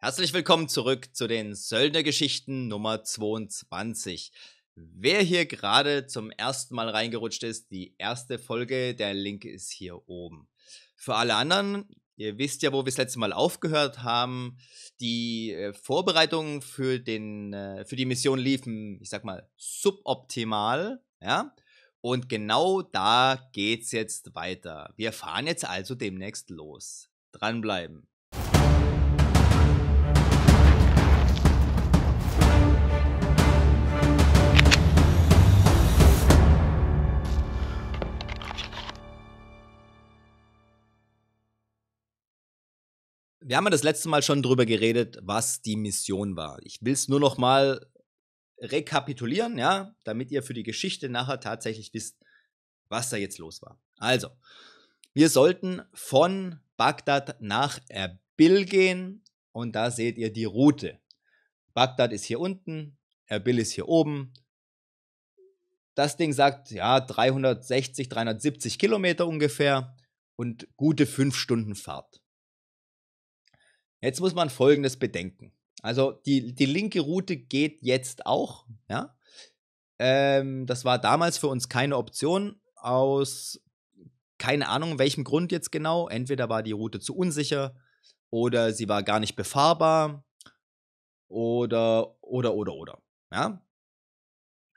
Herzlich willkommen zurück zu den Söldnergeschichten Nummer 22. Wer hier gerade zum ersten Mal reingerutscht ist, die erste Folge, der Link ist hier oben. Für alle anderen, ihr wisst ja, wo wir das letzte Mal aufgehört haben, die äh, Vorbereitungen für, den, äh, für die Mission liefen, ich sag mal, suboptimal, ja. Und genau da geht's jetzt weiter. Wir fahren jetzt also demnächst los. Dranbleiben. wir haben ja das letzte Mal schon drüber geredet, was die Mission war. Ich will es nur noch mal rekapitulieren, ja, damit ihr für die Geschichte nachher tatsächlich wisst, was da jetzt los war. Also, wir sollten von Bagdad nach Erbil gehen und da seht ihr die Route. Bagdad ist hier unten, Erbil ist hier oben. Das Ding sagt, ja, 360, 370 Kilometer ungefähr und gute fünf Stunden Fahrt. Jetzt muss man Folgendes bedenken. Also die, die linke Route geht jetzt auch. Ja? Ähm, das war damals für uns keine Option aus keine Ahnung welchem Grund jetzt genau. Entweder war die Route zu unsicher oder sie war gar nicht befahrbar oder oder oder oder. Ja,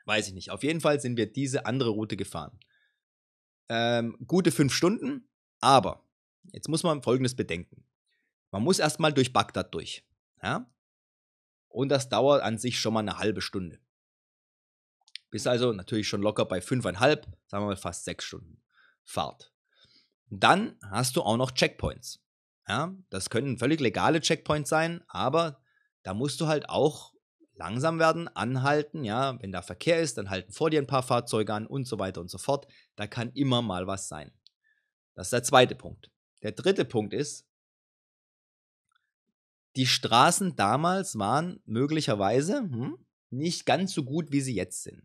weiß ich nicht. Auf jeden Fall sind wir diese andere Route gefahren. Ähm, gute fünf Stunden, aber jetzt muss man Folgendes bedenken. Man muss erstmal durch Bagdad durch. Ja? Und das dauert an sich schon mal eine halbe Stunde. Bist also natürlich schon locker bei fünfeinhalb, sagen wir mal fast sechs Stunden Fahrt. dann hast du auch noch Checkpoints. Ja? Das können völlig legale Checkpoints sein, aber da musst du halt auch langsam werden, anhalten, ja, wenn da Verkehr ist, dann halten vor dir ein paar Fahrzeuge an und so weiter und so fort. Da kann immer mal was sein. Das ist der zweite Punkt. Der dritte Punkt ist, die Straßen damals waren möglicherweise hm, nicht ganz so gut, wie sie jetzt sind.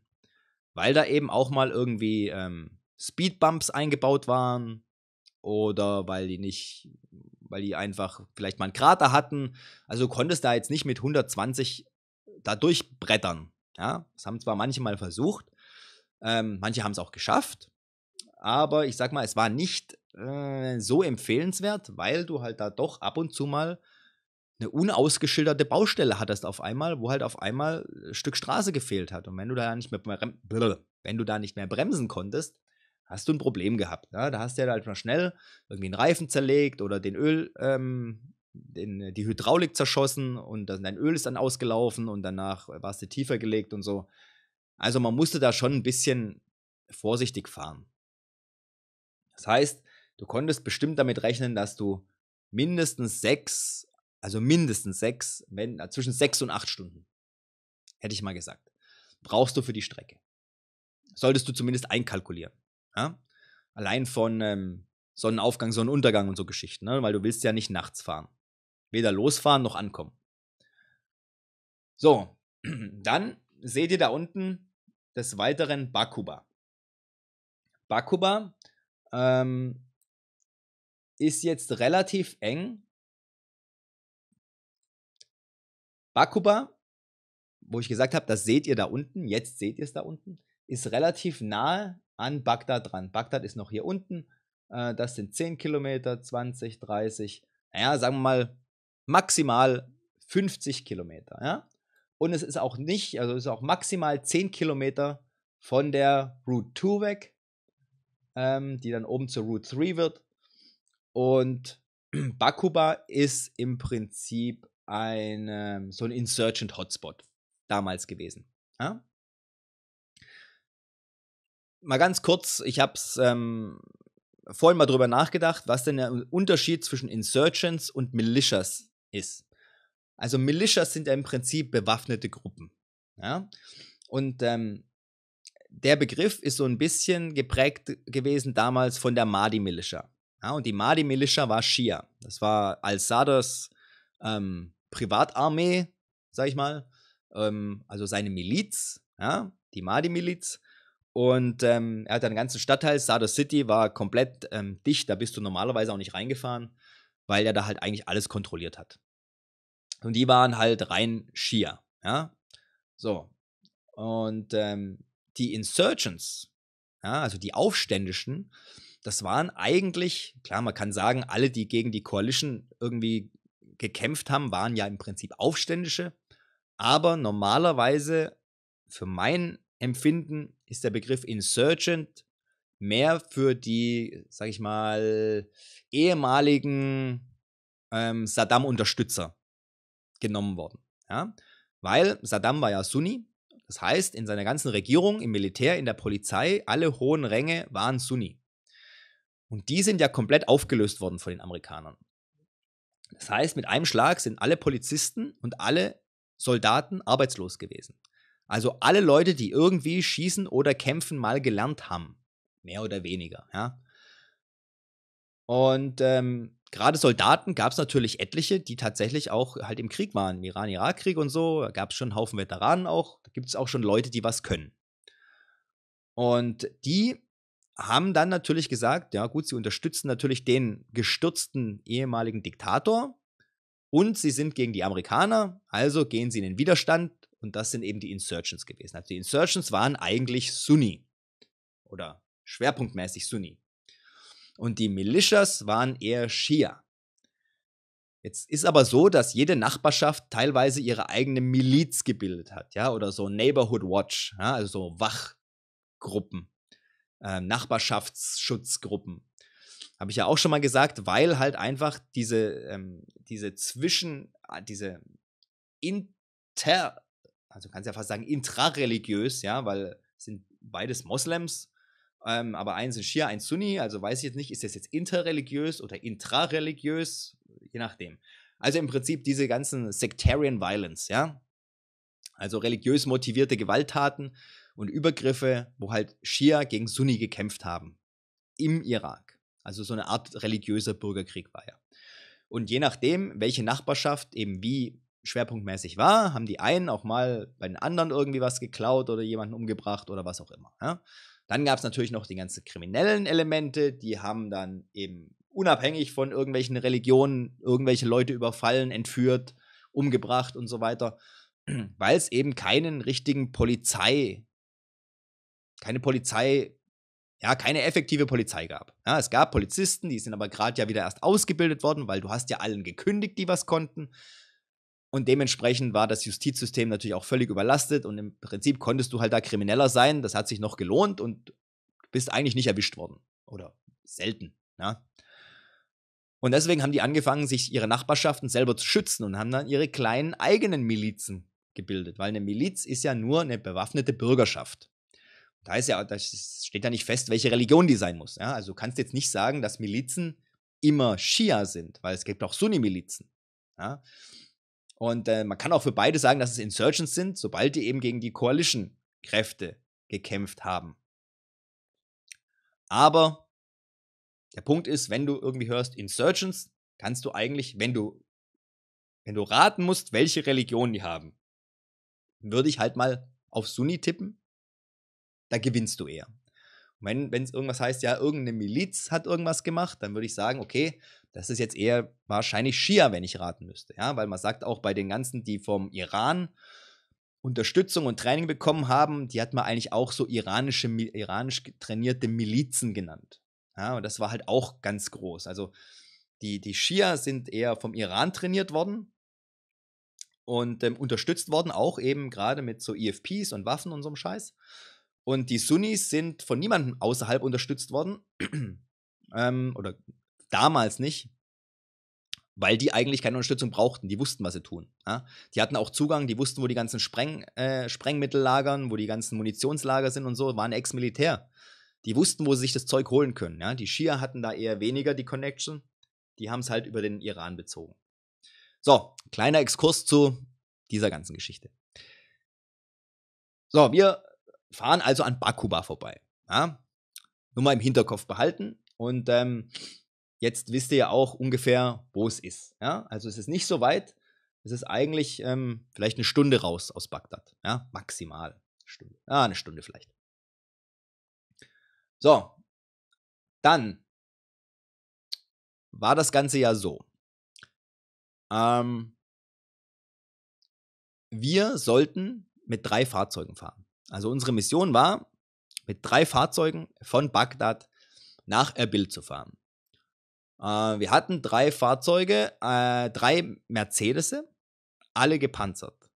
Weil da eben auch mal irgendwie ähm, Speedbumps eingebaut waren oder weil die nicht, weil die einfach vielleicht mal einen Krater hatten. Also konntest da jetzt nicht mit 120 da durchbrettern. Ja, das haben zwar manche mal versucht, ähm, manche haben es auch geschafft, aber ich sag mal, es war nicht äh, so empfehlenswert, weil du halt da doch ab und zu mal eine unausgeschilderte Baustelle hattest auf einmal, wo halt auf einmal ein äh, Stück Straße gefehlt hat. Und wenn du da nicht mehr, wenn du da nicht mehr bremsen konntest, hast du ein Problem gehabt. Ja? Ne? Da hast du ja halt mal schnell irgendwie einen Reifen zerlegt oder den Öl, ähm, den, äh, die Hydraulik zerschossen und dann, dein Öl ist dann ausgelaufen und danach warst du tiefer gelegt und so. Also man musste da schon ein bisschen vorsichtig fahren. Das heißt, du konntest bestimmt damit rechnen, dass du mindestens sechs also mindestens sechs, wenn, zwischen sechs und acht Stunden, hätte ich mal gesagt, brauchst du für die Strecke. Solltest du zumindest einkalkulieren. Ja? Allein von ähm, Sonnenaufgang, Sonnenuntergang und so Geschichten, ne? weil du willst ja nicht nachts fahren. Weder losfahren noch ankommen. So, dann seht ihr da unten des Weiteren Bakuba. Bakuba ähm, ist jetzt relativ eng Bakuba, wo ich gesagt habe, das seht ihr da unten, jetzt seht ihr es da unten, ist relativ nahe an Bagdad dran. Bagdad ist noch hier unten. Äh, das sind 10 Kilometer, 20, 30, naja, sagen wir mal maximal 50 Kilometer. Ja? Und es ist auch nicht, also es ist auch maximal 10 Kilometer von der Route 2 weg, ähm, die dann oben zur Route 3 wird. Und Bakuba ist im Prinzip ein, ähm, so ein Insurgent Hotspot damals gewesen. Ja? Mal ganz kurz, ich habe es ähm, vorhin mal drüber nachgedacht, was denn der Unterschied zwischen Insurgents und Militias ist. Also Militias sind ja im Prinzip bewaffnete Gruppen. Ja? Und ähm, der Begriff ist so ein bisschen geprägt gewesen damals von der Mahdi-Militia. Ja? Und die Mahdi-Militia war Shia. Das war Al-Sadrs ähm, Privatarmee, sag ich mal, ähm, also seine Miliz, ja, die Mahdi-Miliz. Und ähm, er hat einen ganzen Stadtteil, Sadr City, war komplett ähm, dicht, da bist du normalerweise auch nicht reingefahren, weil er da halt eigentlich alles kontrolliert hat. Und die waren halt rein Shia, ja. So. Und ähm, die Insurgents, ja, also die Aufständischen, das waren eigentlich, klar, man kann sagen, alle, die gegen die Coalition irgendwie gekämpft haben, waren ja im Prinzip Aufständische. Aber normalerweise, für mein Empfinden, ist der Begriff Insurgent mehr für die, sag ich mal, ehemaligen ähm, Saddam-Unterstützer genommen worden. Ja? Weil Saddam war ja Sunni, das heißt, in seiner ganzen Regierung, im Militär, in der Polizei, alle hohen Ränge waren Sunni. Und die sind ja komplett aufgelöst worden von den Amerikanern. Das heißt, mit einem Schlag sind alle Polizisten und alle Soldaten arbeitslos gewesen. Also alle Leute, die irgendwie schießen oder kämpfen mal gelernt haben. Mehr oder weniger, ja. Und ähm, gerade Soldaten gab es natürlich etliche, die tatsächlich auch halt im Krieg waren, im Iran-Irak-Krieg und so. Da gab es schon einen Haufen Veteranen auch. Da gibt es auch schon Leute, die was können. Und die haben dann natürlich gesagt, ja gut, sie unterstützen natürlich den gestürzten ehemaligen Diktator und sie sind gegen die Amerikaner, also gehen sie in den Widerstand und das sind eben die Insurgents gewesen. Also die Insurgents waren eigentlich Sunni oder schwerpunktmäßig Sunni. Und die Militias waren eher Shia. Jetzt ist aber so, dass jede Nachbarschaft teilweise ihre eigene Miliz gebildet hat, ja, oder so Neighborhood Watch, ja? also so Wachgruppen. Ähm, Nachbarschaftsschutzgruppen. Habe ich ja auch schon mal gesagt, weil halt einfach diese, ähm, diese Zwischen, äh, diese inter, also kannst ja fast sagen intrareligiös, ja, weil sind beides Moslems, ähm, aber eins ist Shia, eins Sunni, also weiß ich jetzt nicht, ist das jetzt interreligiös oder intrareligiös, je nachdem. Also im Prinzip diese ganzen Sectarian Violence, ja, also religiös motivierte Gewalttaten, und Übergriffe, wo halt Schia gegen Sunni gekämpft haben. Im Irak. Also so eine Art religiöser Bürgerkrieg war ja. Und je nachdem, welche Nachbarschaft eben wie schwerpunktmäßig war, haben die einen auch mal bei den anderen irgendwie was geklaut oder jemanden umgebracht oder was auch immer. Ja? Dann gab es natürlich noch die ganzen kriminellen Elemente, die haben dann eben unabhängig von irgendwelchen Religionen irgendwelche Leute überfallen, entführt, umgebracht und so weiter, weil es eben keinen richtigen Polizei- keine Polizei, ja, keine effektive Polizei gab. Ja, es gab Polizisten, die sind aber gerade ja wieder erst ausgebildet worden, weil du hast ja allen gekündigt, die was konnten. Und dementsprechend war das Justizsystem natürlich auch völlig überlastet und im Prinzip konntest du halt da krimineller sein, das hat sich noch gelohnt und bist eigentlich nicht erwischt worden. Oder selten. Ja. Und deswegen haben die angefangen, sich ihre Nachbarschaften selber zu schützen und haben dann ihre kleinen eigenen Milizen gebildet, weil eine Miliz ist ja nur eine bewaffnete Bürgerschaft da ist ja, da steht ja nicht fest, welche Religion die sein muss. Ja? Also du kannst jetzt nicht sagen, dass Milizen immer Schia sind, weil es gibt auch Sunni-Milizen. Ja? Und äh, man kann auch für beide sagen, dass es Insurgents sind, sobald die eben gegen die Coalition-Kräfte gekämpft haben. Aber der Punkt ist, wenn du irgendwie hörst Insurgents, kannst du eigentlich, wenn du, wenn du raten musst, welche Religion die haben, würde ich halt mal auf Sunni tippen, da gewinnst du eher. Und wenn es irgendwas heißt, ja, irgendeine Miliz hat irgendwas gemacht, dann würde ich sagen, okay, das ist jetzt eher wahrscheinlich Schia, wenn ich raten müsste. Ja, weil man sagt auch bei den ganzen, die vom Iran Unterstützung und Training bekommen haben, die hat man eigentlich auch so iranische, iranisch trainierte Milizen genannt. Ja, und das war halt auch ganz groß. Also die, die Schia sind eher vom Iran trainiert worden und ähm, unterstützt worden, auch eben gerade mit so EFPs und Waffen und so einem Scheiß. Und die Sunnis sind von niemandem außerhalb unterstützt worden. ähm, oder damals nicht. Weil die eigentlich keine Unterstützung brauchten. Die wussten, was sie tun. Ja? Die hatten auch Zugang, die wussten, wo die ganzen Spreng, äh, Sprengmittel lagern, wo die ganzen Munitionslager sind und so. Waren Ex-Militär. Die wussten, wo sie sich das Zeug holen können. Ja? Die Shia hatten da eher weniger die Connection. Die haben es halt über den Iran bezogen. So, kleiner Exkurs zu dieser ganzen Geschichte. So, wir fahren also an Bakuba vorbei. Ja? Nur mal im Hinterkopf behalten. Und ähm, jetzt wisst ihr ja auch ungefähr, wo es ist. Ja? Also es ist nicht so weit. Es ist eigentlich ähm, vielleicht eine Stunde raus aus Bagdad. Ja? Maximal. Stunde. Ah, eine Stunde vielleicht. So. Dann war das Ganze ja so. Ähm, wir sollten mit drei Fahrzeugen fahren. Also unsere Mission war, mit drei Fahrzeugen von Bagdad nach Erbil zu fahren. Äh, wir hatten drei Fahrzeuge, äh, drei Mercedes, alle gepanzert.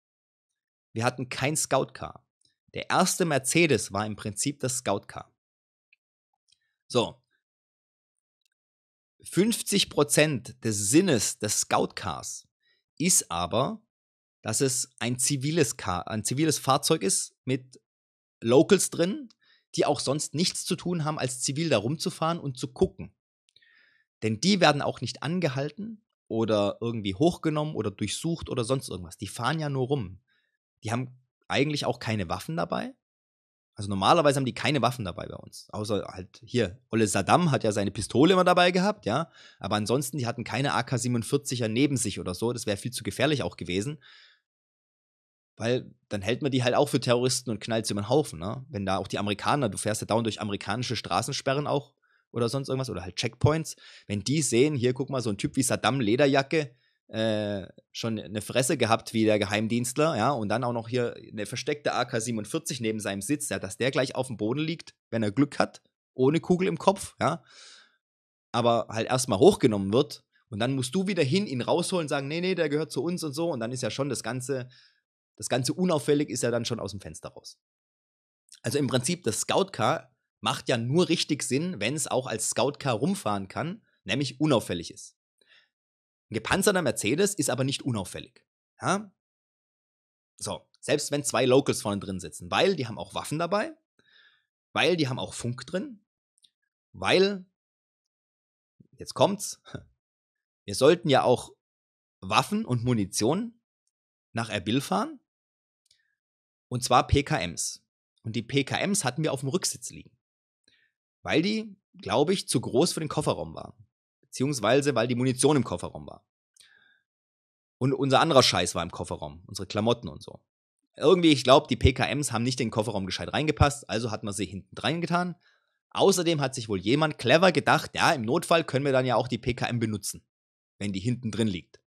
Wir hatten kein Scout-Car. Der erste Mercedes war im Prinzip das Scout-Car. So. 50% des Sinnes des Scout-Cars ist aber, dass es ein ziviles, Car, ein ziviles Fahrzeug ist, mit Locals drin, die auch sonst nichts zu tun haben, als zivil da rumzufahren und zu gucken. Denn die werden auch nicht angehalten oder irgendwie hochgenommen oder durchsucht oder sonst irgendwas. Die fahren ja nur rum. Die haben eigentlich auch keine Waffen dabei. Also normalerweise haben die keine Waffen dabei bei uns. Außer halt hier, Olle Saddam hat ja seine Pistole immer dabei gehabt, ja. Aber ansonsten, die hatten keine AK-47er neben sich oder so. Das wäre viel zu gefährlich auch gewesen weil dann hält man die halt auch für Terroristen und knallt sie über den Haufen, ne? Wenn da auch die Amerikaner, du fährst ja dauernd durch amerikanische Straßensperren auch oder sonst irgendwas oder halt Checkpoints, wenn die sehen, hier guck mal, so ein Typ wie Saddam, Lederjacke, äh, schon eine Fresse gehabt wie der Geheimdienstler, ja, und dann auch noch hier eine versteckte AK-47 neben seinem Sitz, ja, dass der gleich auf dem Boden liegt, wenn er Glück hat, ohne Kugel im Kopf, ja, aber halt erstmal hochgenommen wird und dann musst du wieder hin, ihn rausholen, sagen, nee, nee, der gehört zu uns und so, und dann ist ja schon das ganze das Ganze unauffällig ist ja dann schon aus dem Fenster raus. Also im Prinzip, das Scout-Car macht ja nur richtig Sinn, wenn es auch als Scout-Car rumfahren kann, nämlich unauffällig ist. Ein gepanzerter Mercedes ist aber nicht unauffällig. Ja? So, selbst wenn zwei Locals vorne drin sitzen, weil die haben auch Waffen dabei, weil die haben auch Funk drin, weil, jetzt kommt's, wir sollten ja auch Waffen und Munition nach Erbil fahren und zwar PKMs. Und die PKMs hatten wir auf dem Rücksitz liegen. Weil die, glaube ich, zu groß für den Kofferraum waren. Beziehungsweise, weil die Munition im Kofferraum war. Und unser anderer Scheiß war im Kofferraum. Unsere Klamotten und so. Irgendwie, ich glaube, die PKMs haben nicht in den Kofferraum gescheit reingepasst, also hat man sie hinten reingetan. Außerdem hat sich wohl jemand clever gedacht, ja, im Notfall können wir dann ja auch die PKM benutzen, wenn die hinten drin liegt.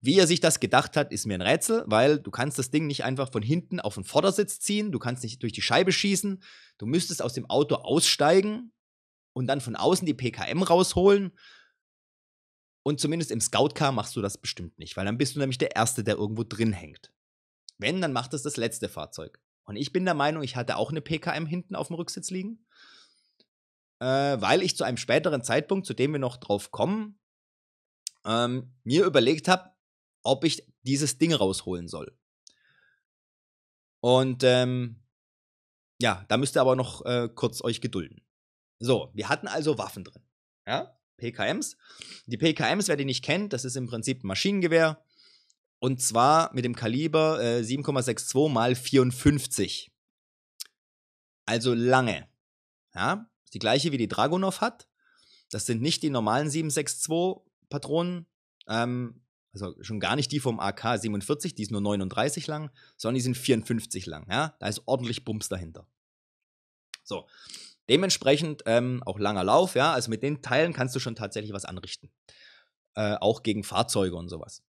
Wie er sich das gedacht hat, ist mir ein Rätsel, weil du kannst das Ding nicht einfach von hinten auf den Vordersitz ziehen, du kannst nicht durch die Scheibe schießen, du müsstest aus dem Auto aussteigen und dann von außen die PKM rausholen. Und zumindest im Scout-Car machst du das bestimmt nicht, weil dann bist du nämlich der Erste, der irgendwo drin hängt. Wenn, dann macht es das letzte Fahrzeug. Und ich bin der Meinung, ich hatte auch eine PKM hinten auf dem Rücksitz liegen, äh, weil ich zu einem späteren Zeitpunkt, zu dem wir noch drauf kommen, ähm, mir überlegt habe, ob ich dieses Ding rausholen soll. Und ähm, ja, da müsst ihr aber noch äh, kurz euch gedulden. So, wir hatten also Waffen drin. Ja, PKMs. Die PKMs, wer die nicht kennt, das ist im Prinzip ein Maschinengewehr. Und zwar mit dem Kaliber äh, 7,62 x 54. Also lange. Ja, die gleiche wie die Dragunov hat. Das sind nicht die normalen 7,62 Patronen. Ähm, also schon gar nicht die vom AK 47, die ist nur 39 lang, sondern die sind 54 lang. Ja? Da ist ordentlich Bums dahinter. So, dementsprechend ähm, auch langer Lauf, ja, also mit den Teilen kannst du schon tatsächlich was anrichten. Äh, auch gegen Fahrzeuge und sowas.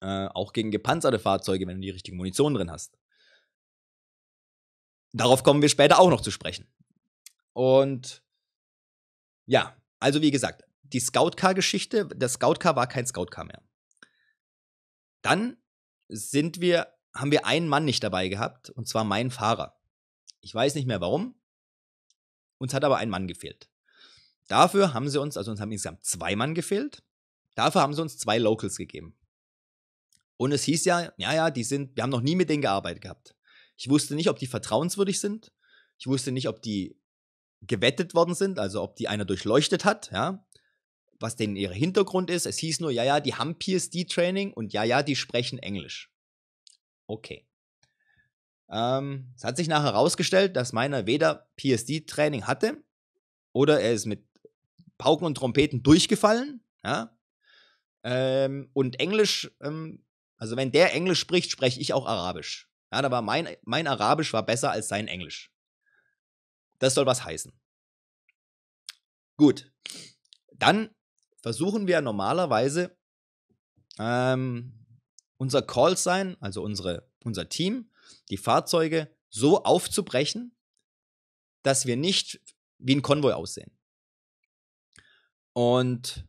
Äh, auch gegen gepanzerte Fahrzeuge, wenn du die richtige Munition drin hast. Darauf kommen wir später auch noch zu sprechen. Und ja, also wie gesagt, die Scout-Car-Geschichte. Der Scout-Car war kein Scout-Car mehr. Dann sind wir, haben wir einen Mann nicht dabei gehabt, und zwar meinen Fahrer. Ich weiß nicht mehr warum. Uns hat aber ein Mann gefehlt. Dafür haben sie uns, also uns haben insgesamt zwei Mann gefehlt. Dafür haben sie uns zwei Locals gegeben. Und es hieß ja, ja, ja, die sind, wir haben noch nie mit denen gearbeitet gehabt. Ich wusste nicht, ob die vertrauenswürdig sind. Ich wusste nicht, ob die gewettet worden sind, also ob die einer durchleuchtet hat, ja was denn ihr Hintergrund ist. Es hieß nur, ja, ja, die haben PSD-Training und ja, ja, die sprechen Englisch. Okay. Ähm, es hat sich nachher herausgestellt, dass meiner weder PSD-Training hatte oder er ist mit Pauken und Trompeten durchgefallen. Ja? Ähm, und Englisch, ähm, also wenn der Englisch spricht, spreche ich auch Arabisch. Ja, da war mein, mein Arabisch war besser als sein Englisch. Das soll was heißen. Gut. Dann versuchen wir normalerweise ähm, unser Call Sign, also unsere, unser Team, die Fahrzeuge so aufzubrechen, dass wir nicht wie ein Konvoi aussehen. Und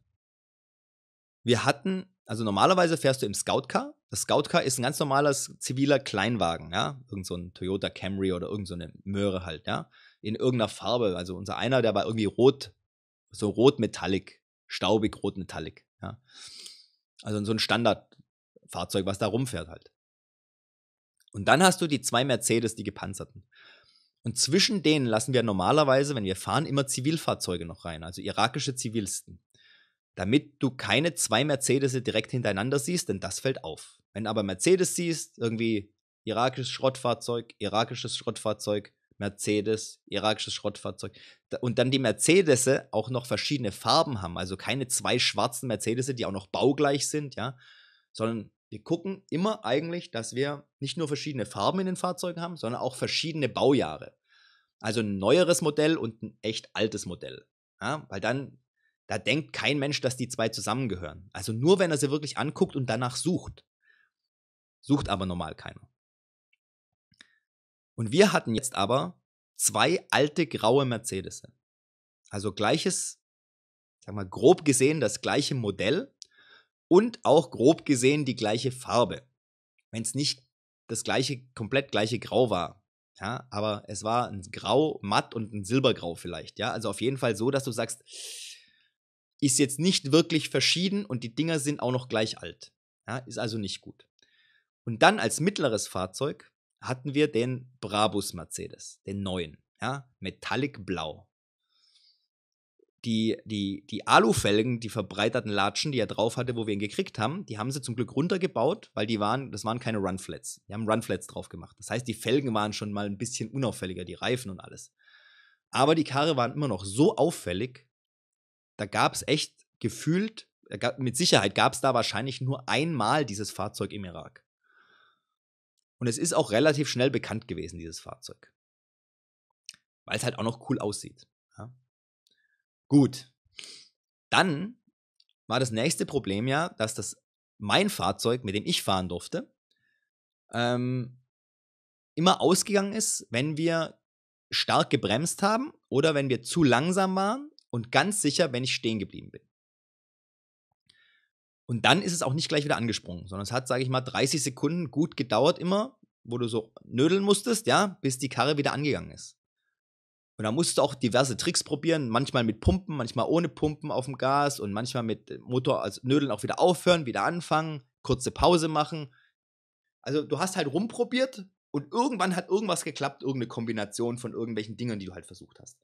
wir hatten, also normalerweise fährst du im Scout-Car. Das Scout-Car ist ein ganz normales ziviler Kleinwagen, ja. Irgend so ein Toyota Camry oder irgendeine so Möhre halt, ja. In irgendeiner Farbe. Also unser einer, der war irgendwie rot, so rot-metallic staubig rot metallic. Ja. Also so ein Standardfahrzeug, was da rumfährt halt. Und dann hast du die zwei Mercedes, die gepanzerten. Und zwischen denen lassen wir normalerweise, wenn wir fahren, immer Zivilfahrzeuge noch rein, also irakische Zivilisten. Damit du keine zwei Mercedes direkt hintereinander siehst, denn das fällt auf. Wenn aber Mercedes siehst, irgendwie irakisches Schrottfahrzeug, irakisches Schrottfahrzeug, Mercedes, irakisches Schrottfahrzeug. Und dann die Mercedes auch noch verschiedene Farben haben. Also keine zwei schwarzen Mercedes, die auch noch baugleich sind, ja. Sondern wir gucken immer eigentlich, dass wir nicht nur verschiedene Farben in den Fahrzeugen haben, sondern auch verschiedene Baujahre. Also ein neueres Modell und ein echt altes Modell. Ja? Weil dann, da denkt kein Mensch, dass die zwei zusammengehören. Also nur wenn er sie wirklich anguckt und danach sucht. Sucht aber normal keiner. Und wir hatten jetzt aber zwei alte graue Mercedes. Also gleiches, sag mal, grob gesehen das gleiche Modell und auch grob gesehen die gleiche Farbe. Wenn es nicht das gleiche, komplett gleiche Grau war. Ja, aber es war ein Grau, matt und ein Silbergrau vielleicht. Ja, also auf jeden Fall so, dass du sagst, ist jetzt nicht wirklich verschieden und die Dinger sind auch noch gleich alt. Ja, ist also nicht gut. Und dann als mittleres Fahrzeug hatten wir den Brabus Mercedes, den neuen, ja, Metallic Blau. Die, die, die Alufelgen, die verbreiterten Latschen, die er drauf hatte, wo wir ihn gekriegt haben, die haben sie zum Glück runtergebaut, weil die waren, das waren keine Runflats. Die haben Runflats drauf gemacht. Das heißt, die Felgen waren schon mal ein bisschen unauffälliger, die Reifen und alles. Aber die Karre waren immer noch so auffällig, da gab es echt gefühlt, mit Sicherheit gab es da wahrscheinlich nur einmal dieses Fahrzeug im Irak. Und es ist auch relativ schnell bekannt gewesen, dieses Fahrzeug. Weil es halt auch noch cool aussieht. Ja. Gut. Dann war das nächste Problem ja, dass das mein Fahrzeug, mit dem ich fahren durfte, ähm, immer ausgegangen ist, wenn wir stark gebremst haben oder wenn wir zu langsam waren und ganz sicher, wenn ich stehen geblieben bin. Und dann ist es auch nicht gleich wieder angesprungen, sondern es hat, sage ich mal, 30 Sekunden gut gedauert immer, wo du so nödeln musstest, ja, bis die Karre wieder angegangen ist. Und da musst du auch diverse Tricks probieren, manchmal mit Pumpen, manchmal ohne Pumpen auf dem Gas und manchmal mit Motor, also Nödeln auch wieder aufhören, wieder anfangen, kurze Pause machen. Also du hast halt rumprobiert und irgendwann hat irgendwas geklappt, irgendeine Kombination von irgendwelchen Dingen, die du halt versucht hast.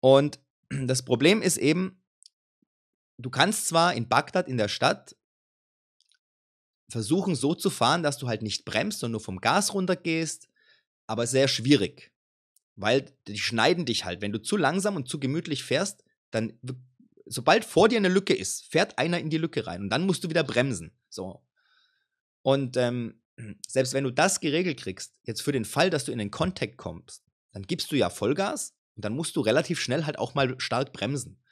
Und das Problem ist eben, du kannst zwar in Bagdad in der Stadt versuchen so zu fahren, dass du halt nicht bremst, sondern nur vom Gas runtergehst, aber sehr schwierig, weil die schneiden dich halt. Wenn du zu langsam und zu gemütlich fährst, dann sobald vor dir eine Lücke ist, fährt einer in die Lücke rein und dann musst du wieder bremsen. So. Und ähm, selbst wenn du das geregelt kriegst, jetzt für den Fall, dass du in den Kontakt kommst, dann gibst du ja Vollgas und dann musst du relativ schnell halt auch mal stark bremsen.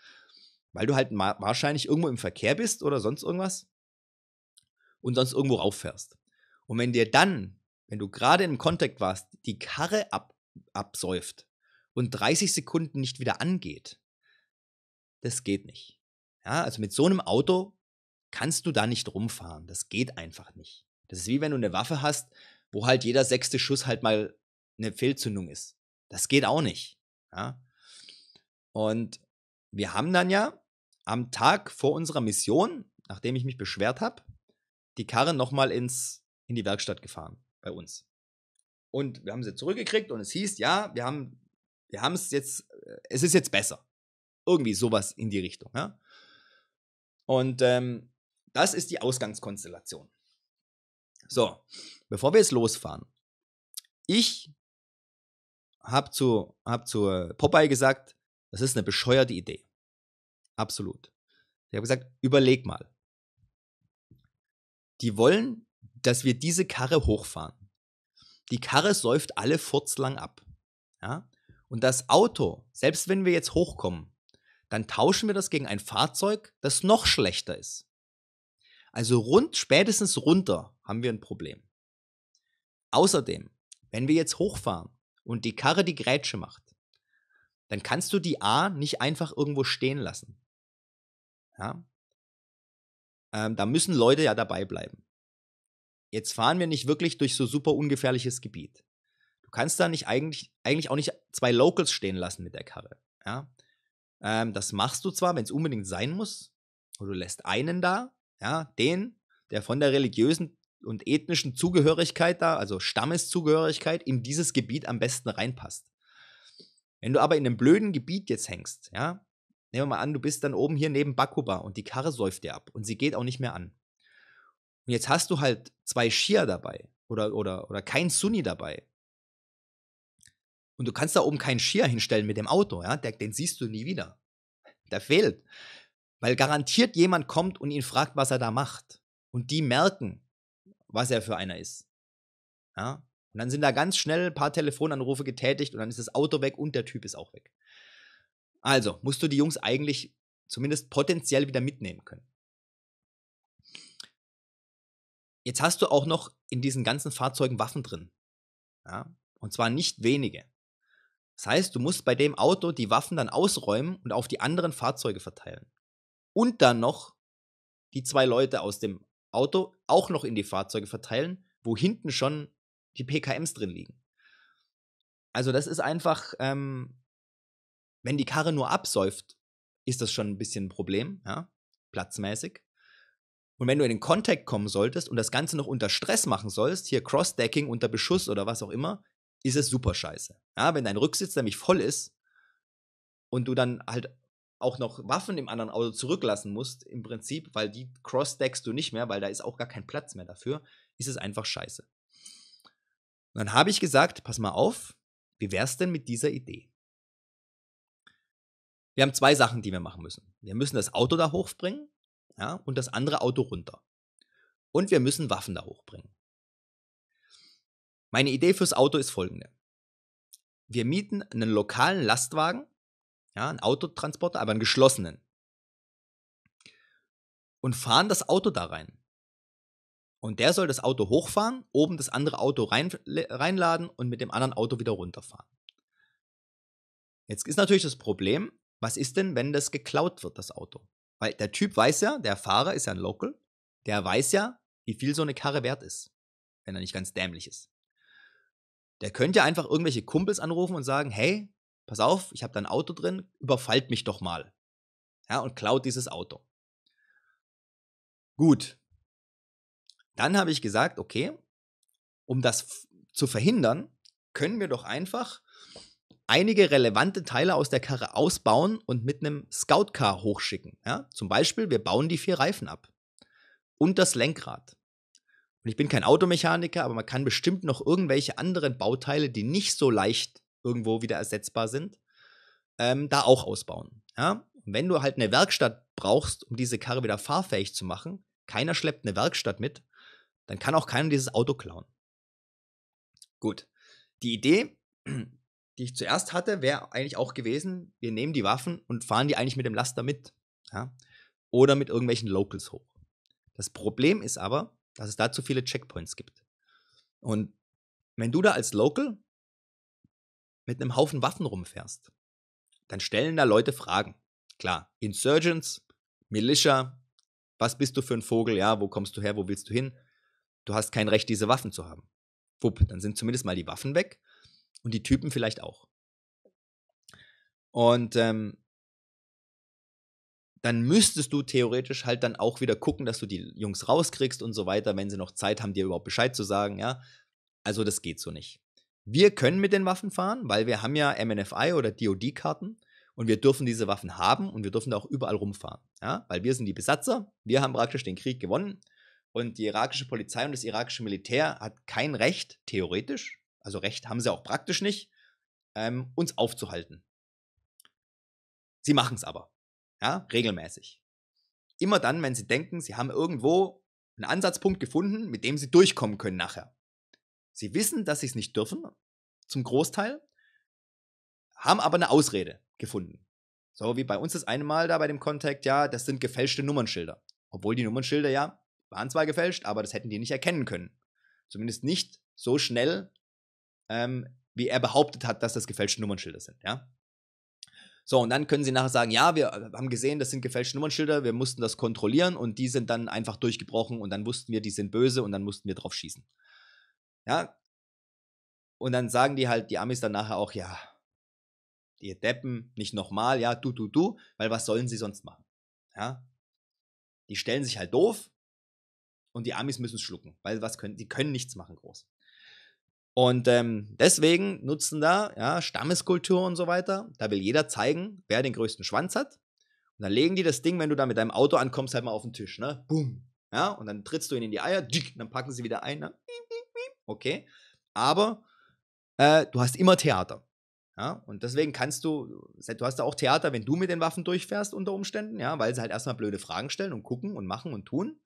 Weil du halt wahrscheinlich irgendwo im Verkehr bist oder sonst irgendwas und sonst irgendwo rauffährst. Und wenn dir dann, wenn du gerade im Kontakt warst, die Karre ab, absäuft und 30 Sekunden nicht wieder angeht, das geht nicht. Ja, also mit so einem Auto kannst du da nicht rumfahren. Das geht einfach nicht. Das ist wie wenn du eine Waffe hast, wo halt jeder sechste Schuss halt mal eine Fehlzündung ist. Das geht auch nicht. Ja? Und wir haben dann ja am Tag vor unserer Mission, nachdem ich mich beschwert habe, die Karre nochmal ins, in die Werkstatt gefahren bei uns. Und wir haben sie zurückgekriegt und es hieß, ja, wir haben wir haben es jetzt, äh, es ist jetzt besser. Irgendwie sowas in die Richtung. Ja? Und ähm, das ist die Ausgangskonstellation. So, bevor wir jetzt losfahren, ich habe zu, hab zu Popeye gesagt, das ist eine bescheuerte Idee. Absolut. Ich habe gesagt, überleg mal. Die wollen, dass wir diese Karre hochfahren. Die Karre säuft alle furzlang ab. Ja? Und das Auto, selbst wenn wir jetzt hochkommen, dann tauschen wir das gegen ein Fahrzeug, das noch schlechter ist. Also rund, spätestens runter haben wir ein Problem. Außerdem, wenn wir jetzt hochfahren und die Karre die Grätsche macht, dann kannst du die A nicht einfach irgendwo stehen lassen. Ja? Ähm, da müssen Leute ja dabei bleiben. Jetzt fahren wir nicht wirklich durch so super ungefährliches Gebiet. Du kannst da nicht eigentlich, eigentlich auch nicht zwei Locals stehen lassen mit der Karre. Ja? Ähm, das machst du zwar, wenn es unbedingt sein muss, oder du lässt einen da, ja, den, der von der religiösen und ethnischen Zugehörigkeit da, also Stammeszugehörigkeit, in dieses Gebiet am besten reinpasst. Wenn du aber in einem blöden Gebiet jetzt hängst, ja, nehmen wir mal an, du bist dann oben hier neben Bakuba und die Karre säuft dir ab und sie geht auch nicht mehr an. Und jetzt hast du halt zwei Shia dabei oder, oder, oder kein Sunni dabei. Und du kannst da oben keinen Shia hinstellen mit dem Auto, ja, den, den siehst du nie wieder. Der fehlt. Weil garantiert jemand kommt und ihn fragt, was er da macht. Und die merken, was er für einer ist. Ja? Und dann sind da ganz schnell ein paar Telefonanrufe getätigt und dann ist das Auto weg und der Typ ist auch weg. Also musst du die Jungs eigentlich zumindest potenziell wieder mitnehmen können. Jetzt hast du auch noch in diesen ganzen Fahrzeugen Waffen drin. Ja? Und zwar nicht wenige. Das heißt, du musst bei dem Auto die Waffen dann ausräumen und auf die anderen Fahrzeuge verteilen. Und dann noch die zwei Leute aus dem Auto auch noch in die Fahrzeuge verteilen, wo hinten schon die PKMs drin liegen. Also das ist einfach ähm, wenn die Karre nur absäuft, ist das schon ein bisschen ein Problem, ja, platzmäßig. Und wenn du in den Kontakt kommen solltest und das Ganze noch unter Stress machen sollst, hier Cross-Decking unter Beschuss oder was auch immer, ist es super scheiße. Ja, wenn dein Rücksitz nämlich voll ist und du dann halt auch noch Waffen im anderen Auto zurücklassen musst, im Prinzip, weil die cross-deckst du nicht mehr, weil da ist auch gar kein Platz mehr dafür, ist es einfach scheiße. Und dann habe ich gesagt, pass mal auf, wie wär's denn mit dieser Idee? wir haben zwei Sachen, die wir machen müssen. Wir müssen das Auto da hochbringen ja, und das andere Auto runter. Und wir müssen Waffen da hochbringen. Meine Idee fürs Auto ist folgende. Wir mieten einen lokalen Lastwagen, ja, einen Autotransporter, aber einen geschlossenen. Und fahren das Auto da rein. Und der soll das Auto hochfahren, oben das andere Auto rein, reinladen und mit dem anderen Auto wieder runterfahren. Jetzt ist natürlich das Problem, was ist denn, wenn das geklaut wird, das Auto? Weil der Typ weiß ja, der Fahrer ist ja ein Local, der weiß ja, wie viel so eine Karre wert ist, wenn er nicht ganz dämlich ist. Der könnte ja einfach irgendwelche Kumpels anrufen und sagen, hey, pass auf, ich habe da ein Auto drin, überfallt mich doch mal. Ja, und klaut dieses Auto. Gut. Dann habe ich gesagt, okay, um das zu verhindern, können wir doch einfach einige relevante Teile aus der Karre ausbauen und mit einem Scout-Car hochschicken. Ja? Zum Beispiel, wir bauen die vier Reifen ab und das Lenkrad. Und ich bin kein Automechaniker, aber man kann bestimmt noch irgendwelche anderen Bauteile, die nicht so leicht irgendwo wieder ersetzbar sind, ähm, da auch ausbauen. Ja? Und wenn du halt eine Werkstatt brauchst, um diese Karre wieder fahrfähig zu machen, keiner schleppt eine Werkstatt mit, dann kann auch keiner dieses Auto klauen. Gut. Die Idee, die ich zuerst hatte, wäre eigentlich auch gewesen, wir nehmen die Waffen und fahren die eigentlich mit dem Laster mit. Ja? Oder mit irgendwelchen Locals hoch. Das Problem ist aber, dass es da zu viele Checkpoints gibt. Und wenn du da als Local mit einem Haufen Waffen rumfährst, dann stellen da Leute Fragen. Klar, Insurgents, Militia, was bist du für ein Vogel, ja, wo kommst du her, wo willst du hin? Du hast kein Recht, diese Waffen zu haben. Wupp, dann sind zumindest mal die Waffen weg und die Typen vielleicht auch. Und ähm, dann müsstest du theoretisch halt dann auch wieder gucken, dass du die Jungs rauskriegst und so weiter, wenn sie noch Zeit haben, dir überhaupt Bescheid zu sagen, ja. Also das geht so nicht. Wir können mit den Waffen fahren, weil wir haben ja MNFI oder DoD-Karten und wir dürfen diese Waffen haben und wir dürfen da auch überall rumfahren, ja, weil wir sind die Besatzer, wir haben praktisch den Krieg gewonnen und die irakische Polizei und das irakische Militär hat kein Recht, theoretisch, also Recht haben sie auch praktisch nicht, ähm, uns aufzuhalten. Sie machen es aber. Ja, regelmäßig. Immer dann, wenn sie denken, sie haben irgendwo einen Ansatzpunkt gefunden, mit dem sie durchkommen können nachher. Sie wissen, dass sie es nicht dürfen, zum Großteil, haben aber eine Ausrede gefunden. So wie bei uns das eine Mal da bei dem Kontakt, ja, das sind gefälschte Nummernschilder. Obwohl die Nummernschilder ja waren zwar gefälscht, aber das hätten die nicht erkennen können. Zumindest nicht so schnell, ähm, wie er behauptet hat, dass das gefälschte Nummernschilder sind, ja. So, und dann können sie nachher sagen, ja, wir äh, haben gesehen, das sind gefälschte Nummernschilder, wir mussten das kontrollieren und die sind dann einfach durchgebrochen und dann wussten wir, die sind böse und dann mussten wir drauf schießen. Ja. Und dann sagen die halt, die Amis dann nachher auch, ja, ihr Deppen, nicht nochmal, ja, du, du, du, weil was sollen sie sonst machen? Ja. Die stellen sich halt doof und die Amis müssen es schlucken, weil was können, die können nichts machen groß. Und ähm, deswegen nutzen da ja, Stammeskultur und so weiter. Da will jeder zeigen, wer den größten Schwanz hat. Und dann legen die das Ding, wenn du da mit deinem Auto ankommst, halt mal auf den Tisch, ne? Boom. Ja, und dann trittst du ihn in die Eier, und dann packen sie wieder ein, ne? Okay. Aber äh, du hast immer Theater. Ja, und deswegen kannst du, du hast da auch Theater, wenn du mit den Waffen durchfährst unter Umständen, ja, weil sie halt erstmal blöde Fragen stellen und gucken und machen und tun.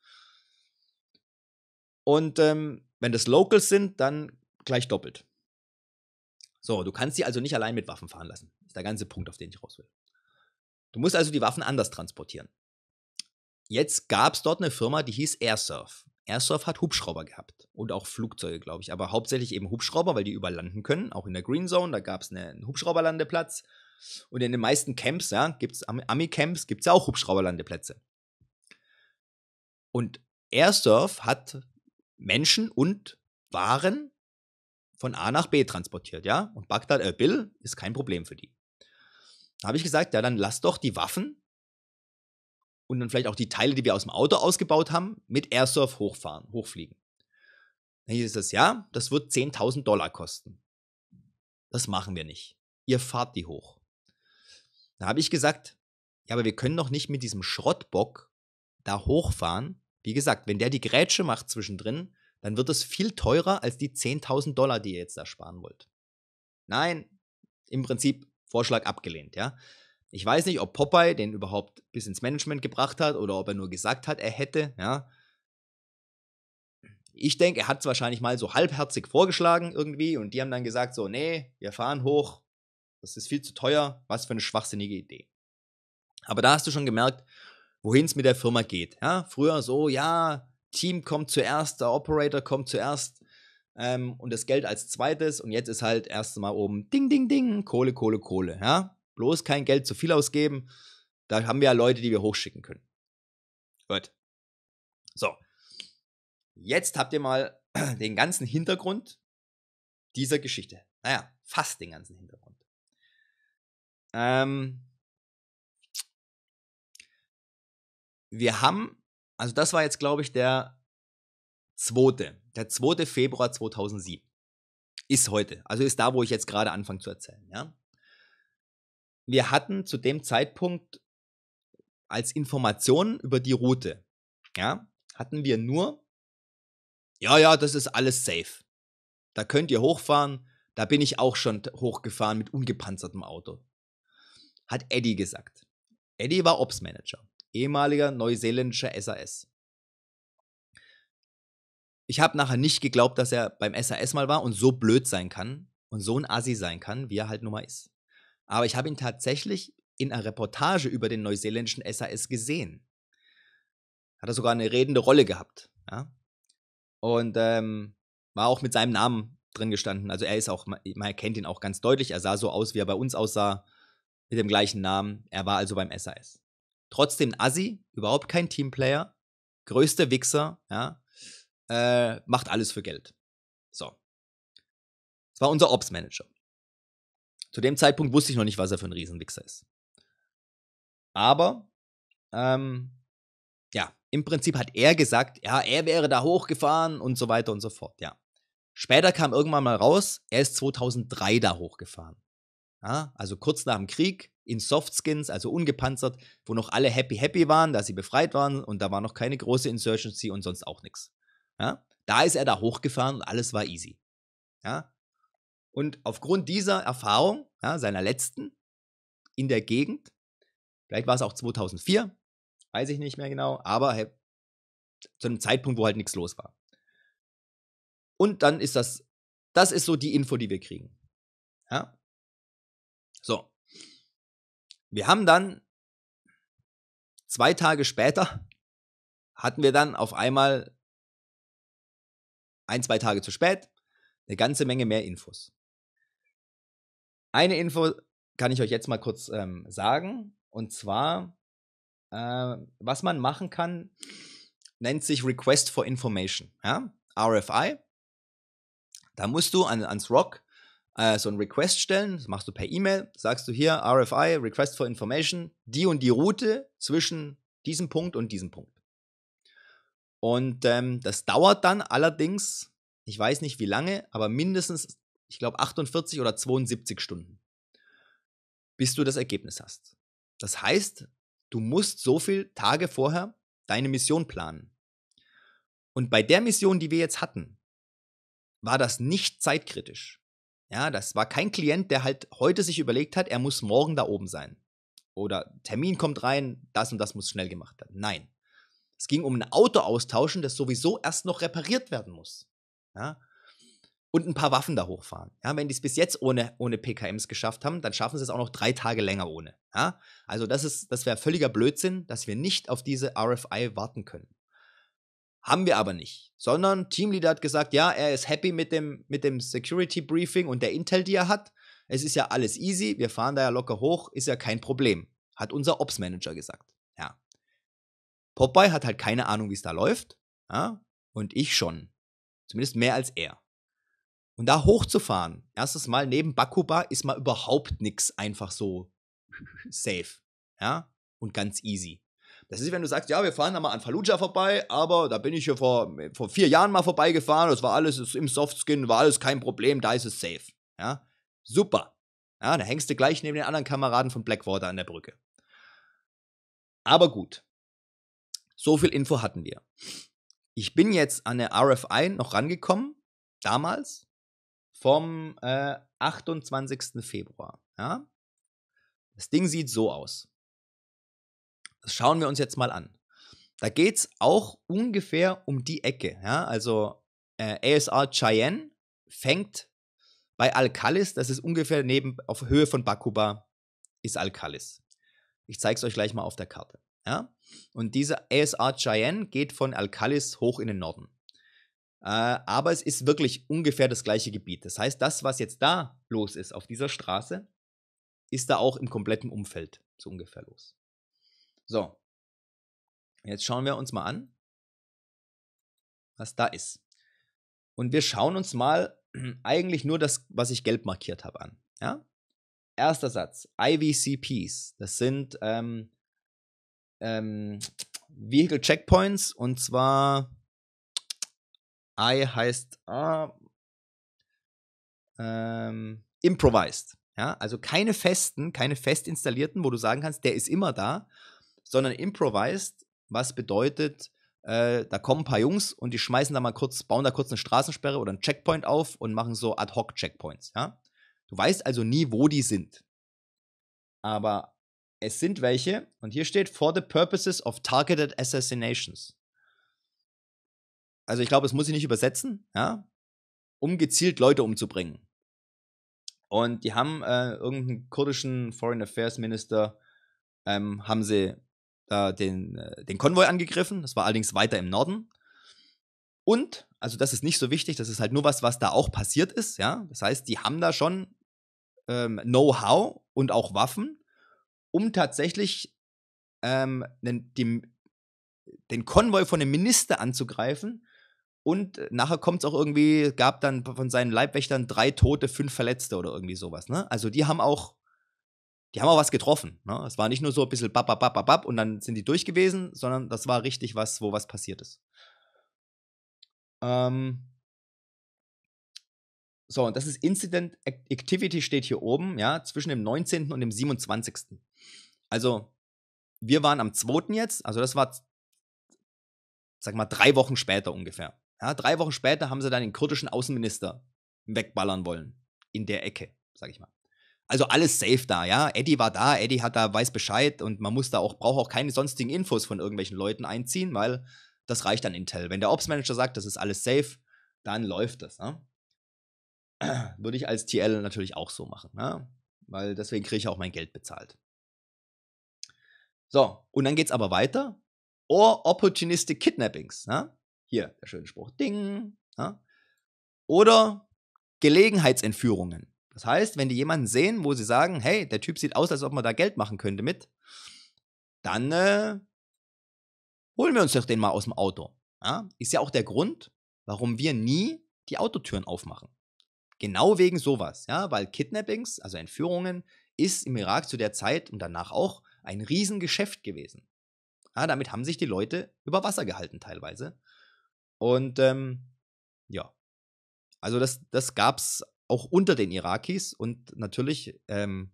Und ähm, wenn das Locals sind, dann gleich doppelt. So, du kannst sie also nicht allein mit Waffen fahren lassen. Das ist der ganze Punkt, auf den ich raus will. Du musst also die Waffen anders transportieren. Jetzt gab es dort eine Firma, die hieß Airsurf. Airsurf hat Hubschrauber gehabt und auch Flugzeuge, glaube ich, aber hauptsächlich eben Hubschrauber, weil die überlanden können, auch in der Green Zone, da gab es ne, einen Hubschrauberlandeplatz. Und in den meisten Camps, ja, gibt's Ami-Camps, gibt es ja auch Hubschrauberlandeplätze. Und Airsurf hat Menschen und Waren von A nach B transportiert, ja? Und Bagdad, Erbil äh, ist kein Problem für die. Da habe ich gesagt, ja, dann lass doch die Waffen und dann vielleicht auch die Teile, die wir aus dem Auto ausgebaut haben, mit Airsurf hochfahren, hochfliegen. Dann hieß es, ja, das wird 10.000 Dollar kosten. Das machen wir nicht. Ihr fahrt die hoch. Da habe ich gesagt, ja, aber wir können doch nicht mit diesem Schrottbock da hochfahren. Wie gesagt, wenn der die Grätsche macht zwischendrin, dann wird es viel teurer als die 10.000 Dollar, die ihr jetzt ersparen wollt. Nein, im Prinzip Vorschlag abgelehnt, ja. Ich weiß nicht, ob Popeye den überhaupt bis ins Management gebracht hat oder ob er nur gesagt hat, er hätte, ja. Ich denke, er hat es wahrscheinlich mal so halbherzig vorgeschlagen irgendwie und die haben dann gesagt so, nee, wir fahren hoch, das ist viel zu teuer, was für eine schwachsinnige Idee. Aber da hast du schon gemerkt, wohin es mit der Firma geht. Ja, früher so, ja, Team kommt zuerst, der Operator kommt zuerst ähm, und das Geld als zweites. Und jetzt ist halt erst mal oben Ding, Ding, Ding, Kohle, Kohle, Kohle. Ja? Bloß kein Geld zu viel ausgeben. Da haben wir ja Leute, die wir hochschicken können. Gut. So. Jetzt habt ihr mal den ganzen Hintergrund dieser Geschichte. Naja, fast den ganzen Hintergrund. Ähm, wir haben also das war jetzt, glaube ich, der zweite, der zweite Februar 2007. Ist heute. Also ist da, wo ich jetzt gerade anfange zu erzählen. Ja? Wir hatten zu dem Zeitpunkt als Informationen über die Route, ja, hatten wir nur, ja, ja, das ist alles safe. Da könnt ihr hochfahren. Da bin ich auch schon hochgefahren mit ungepanzertem Auto. Hat Eddie gesagt. Eddie war Ops-Manager ehemaliger neuseeländischer SAS. Ich habe nachher nicht geglaubt, dass er beim SAS mal war und so blöd sein kann und so ein Assi sein kann, wie er halt nun mal ist. Aber ich habe ihn tatsächlich in einer Reportage über den neuseeländischen SAS gesehen. Hat er sogar eine redende Rolle gehabt. Ja? Und ähm, war auch mit seinem Namen drin gestanden. Also er ist auch, man erkennt ihn auch ganz deutlich. Er sah so aus, wie er bei uns aussah, mit dem gleichen Namen. Er war also beim SAS. Trotzdem Assi, überhaupt kein Teamplayer, größter Wichser, ja, äh, macht alles für Geld. So. Das war unser Ops-Manager. Zu dem Zeitpunkt wusste ich noch nicht, was er für ein Riesenwichser ist. Aber, ähm, ja, im Prinzip hat er gesagt, ja, er wäre da hochgefahren und so weiter und so fort, ja. Später kam irgendwann mal raus, er ist 2003 da hochgefahren. Ja, also kurz nach dem Krieg in Softskins, also ungepanzert, wo noch alle happy happy waren, da sie befreit waren und da war noch keine große Insurgency und sonst auch nichts. Ja, da ist er da hochgefahren und alles war easy. Ja, und aufgrund dieser Erfahrung, ja, seiner letzten in der Gegend, vielleicht war es auch 2004, weiß ich nicht mehr genau, aber hey, zu einem Zeitpunkt, wo halt nichts los war. Und dann ist das, das ist so die Info, die wir kriegen. Ja, so. Wir haben dann zwei Tage später hatten wir dann auf einmal ein, zwei Tage zu spät eine ganze Menge mehr Infos. Eine Info kann ich euch jetzt mal kurz ähm, sagen. Und zwar, äh, was man machen kann, nennt sich Request for Information, ja? RFI. Da musst du an, ans Rock äh, so einen Request stellen, das machst du per E-Mail, sagst du hier RFI, Request for Information, die und die Route zwischen diesem Punkt und diesem Punkt. Und ähm, das dauert dann allerdings, ich weiß nicht wie lange, aber mindestens, ich glaube, 48 oder 72 Stunden, bis du das Ergebnis hast. Das heißt, du musst so viele Tage vorher deine Mission planen. Und bei der Mission, die wir jetzt hatten, war das nicht zeitkritisch. Ja, das war kein Klient, der halt heute sich überlegt hat, er muss morgen da oben sein. Oder Termin kommt rein, das und das muss schnell gemacht werden. Nein. Es ging um ein Auto austauschen, das sowieso erst noch repariert werden muss. Ja? Und ein paar Waffen da hochfahren. Ja, wenn die es bis jetzt ohne, ohne PKMs geschafft haben, dann schaffen sie es auch noch drei Tage länger ohne. Ja? Also das, ist, das wäre völliger Blödsinn, dass wir nicht auf diese RFI warten können. Haben wir aber nicht. Sondern Teamleader hat gesagt, ja, er ist happy mit dem, mit dem Security Briefing und der Intel, die er hat. Es ist ja alles easy, wir fahren da ja locker hoch, ist ja kein Problem. Hat unser Ops Manager gesagt. Ja. Popeye hat halt keine Ahnung, wie es da läuft. Ja? Und ich schon. Zumindest mehr als er. Und da hochzufahren, erstes Mal neben Bakuba ist mal überhaupt nichts einfach so safe. Ja? Und ganz easy. Das ist, wenn du sagst, ja, wir fahren da mal an Fallujah vorbei, aber da bin ich hier vor, vor vier Jahren mal vorbeigefahren, das war alles im Softskin, war alles kein Problem, da ist es safe. Ja, super. Ja, da hängst du gleich neben den anderen Kameraden von Blackwater an der Brücke. Aber gut, so viel Info hatten wir. Ich bin jetzt an der RFI noch rangekommen, damals, vom äh, 28. Februar. Ja? Das Ding sieht so aus schauen wir uns jetzt mal an. Da geht es auch ungefähr um die Ecke. Ja? Also äh, ASR Cheyenne fängt bei Alcalis, das ist ungefähr neben, auf Höhe von Bakuba, ist Alcalis. Ich zeige es euch gleich mal auf der Karte. Ja? Und diese ASR Cheyenne geht von Alcalis hoch in den Norden. Äh, aber es ist wirklich ungefähr das gleiche Gebiet. Das heißt, das, was jetzt da los ist auf dieser Straße, ist da auch im kompletten Umfeld so ungefähr los. So, jetzt schauen wir uns mal an, was da ist. Und wir schauen uns mal eigentlich nur das, was ich gelb markiert habe, an. Ja? Erster Satz, IVCPs, das sind ähm, ähm, Vehicle Checkpoints und zwar I heißt ah, ähm, improvised. Ja? Also keine festen, keine fest installierten, wo du sagen kannst, der ist immer da, sondern improvised, was bedeutet, äh, da kommen ein paar Jungs und die schmeißen da mal kurz, bauen da kurz eine Straßensperre oder einen Checkpoint auf und machen so Ad-Hoc-Checkpoints, ja? Du weißt also nie, wo die sind. Aber es sind welche, und hier steht, for the purposes of targeted assassinations. Also ich glaube, das muss ich nicht übersetzen, ja? Um gezielt Leute umzubringen. Und die haben äh, irgendeinen kurdischen Foreign Affairs Minister, ähm, haben sie äh, den, äh, den Konvoi angegriffen. Das war allerdings weiter im Norden. Und, also das ist nicht so wichtig, das ist halt nur was, was da auch passiert ist, ja. Das heißt, die haben da schon ähm, Know-how und auch Waffen, um tatsächlich ähm, den, den, den Konvoi von dem Minister anzugreifen. Und nachher kommt es auch irgendwie, gab dann von seinen Leibwächtern drei Tote, fünf Verletzte oder irgendwie sowas. Ne? Also die haben auch die haben auch was getroffen. Ne? Es war nicht nur so ein bisschen bap, bap, bap, bap, bap und dann sind die durch gewesen, sondern das war richtig was, wo was passiert ist. Ähm so, und das ist Incident Activity steht hier oben, ja, zwischen dem 19. und dem 27. Also, wir waren am 2. jetzt, also das war, sag mal, drei Wochen später ungefähr. Ja, drei Wochen später haben sie dann den kurdischen Außenminister wegballern wollen. In der Ecke, sag ich mal. Also alles safe da, ja. Eddie war da, Eddie hat da, weiß Bescheid und man muss da auch, braucht auch keine sonstigen Infos von irgendwelchen Leuten einziehen, weil das reicht an Intel. Wenn der Ops Manager sagt, das ist alles safe, dann läuft das, ne? Würde ich als TL natürlich auch so machen, ne? Weil deswegen kriege ich auch mein Geld bezahlt. So, und dann geht's aber weiter. Or opportunistic kidnappings, ne? Hier, der schöne Spruch. Ding. Ne? Oder Gelegenheitsentführungen. Das heißt, wenn die jemanden sehen, wo sie sagen, hey, der Typ sieht aus, als ob man da Geld machen könnte mit, dann äh, holen wir uns doch den mal aus dem Auto. Ja? Ist ja auch der Grund, warum wir nie die Autotüren aufmachen. Genau wegen sowas, ja, weil Kidnappings, also Entführungen, ist im Irak zu der Zeit und danach auch ein Riesengeschäft gewesen. Ja, damit haben sich die Leute über Wasser gehalten teilweise. Und ähm, ja, also das, das gab es auch unter den Irakis und natürlich ähm,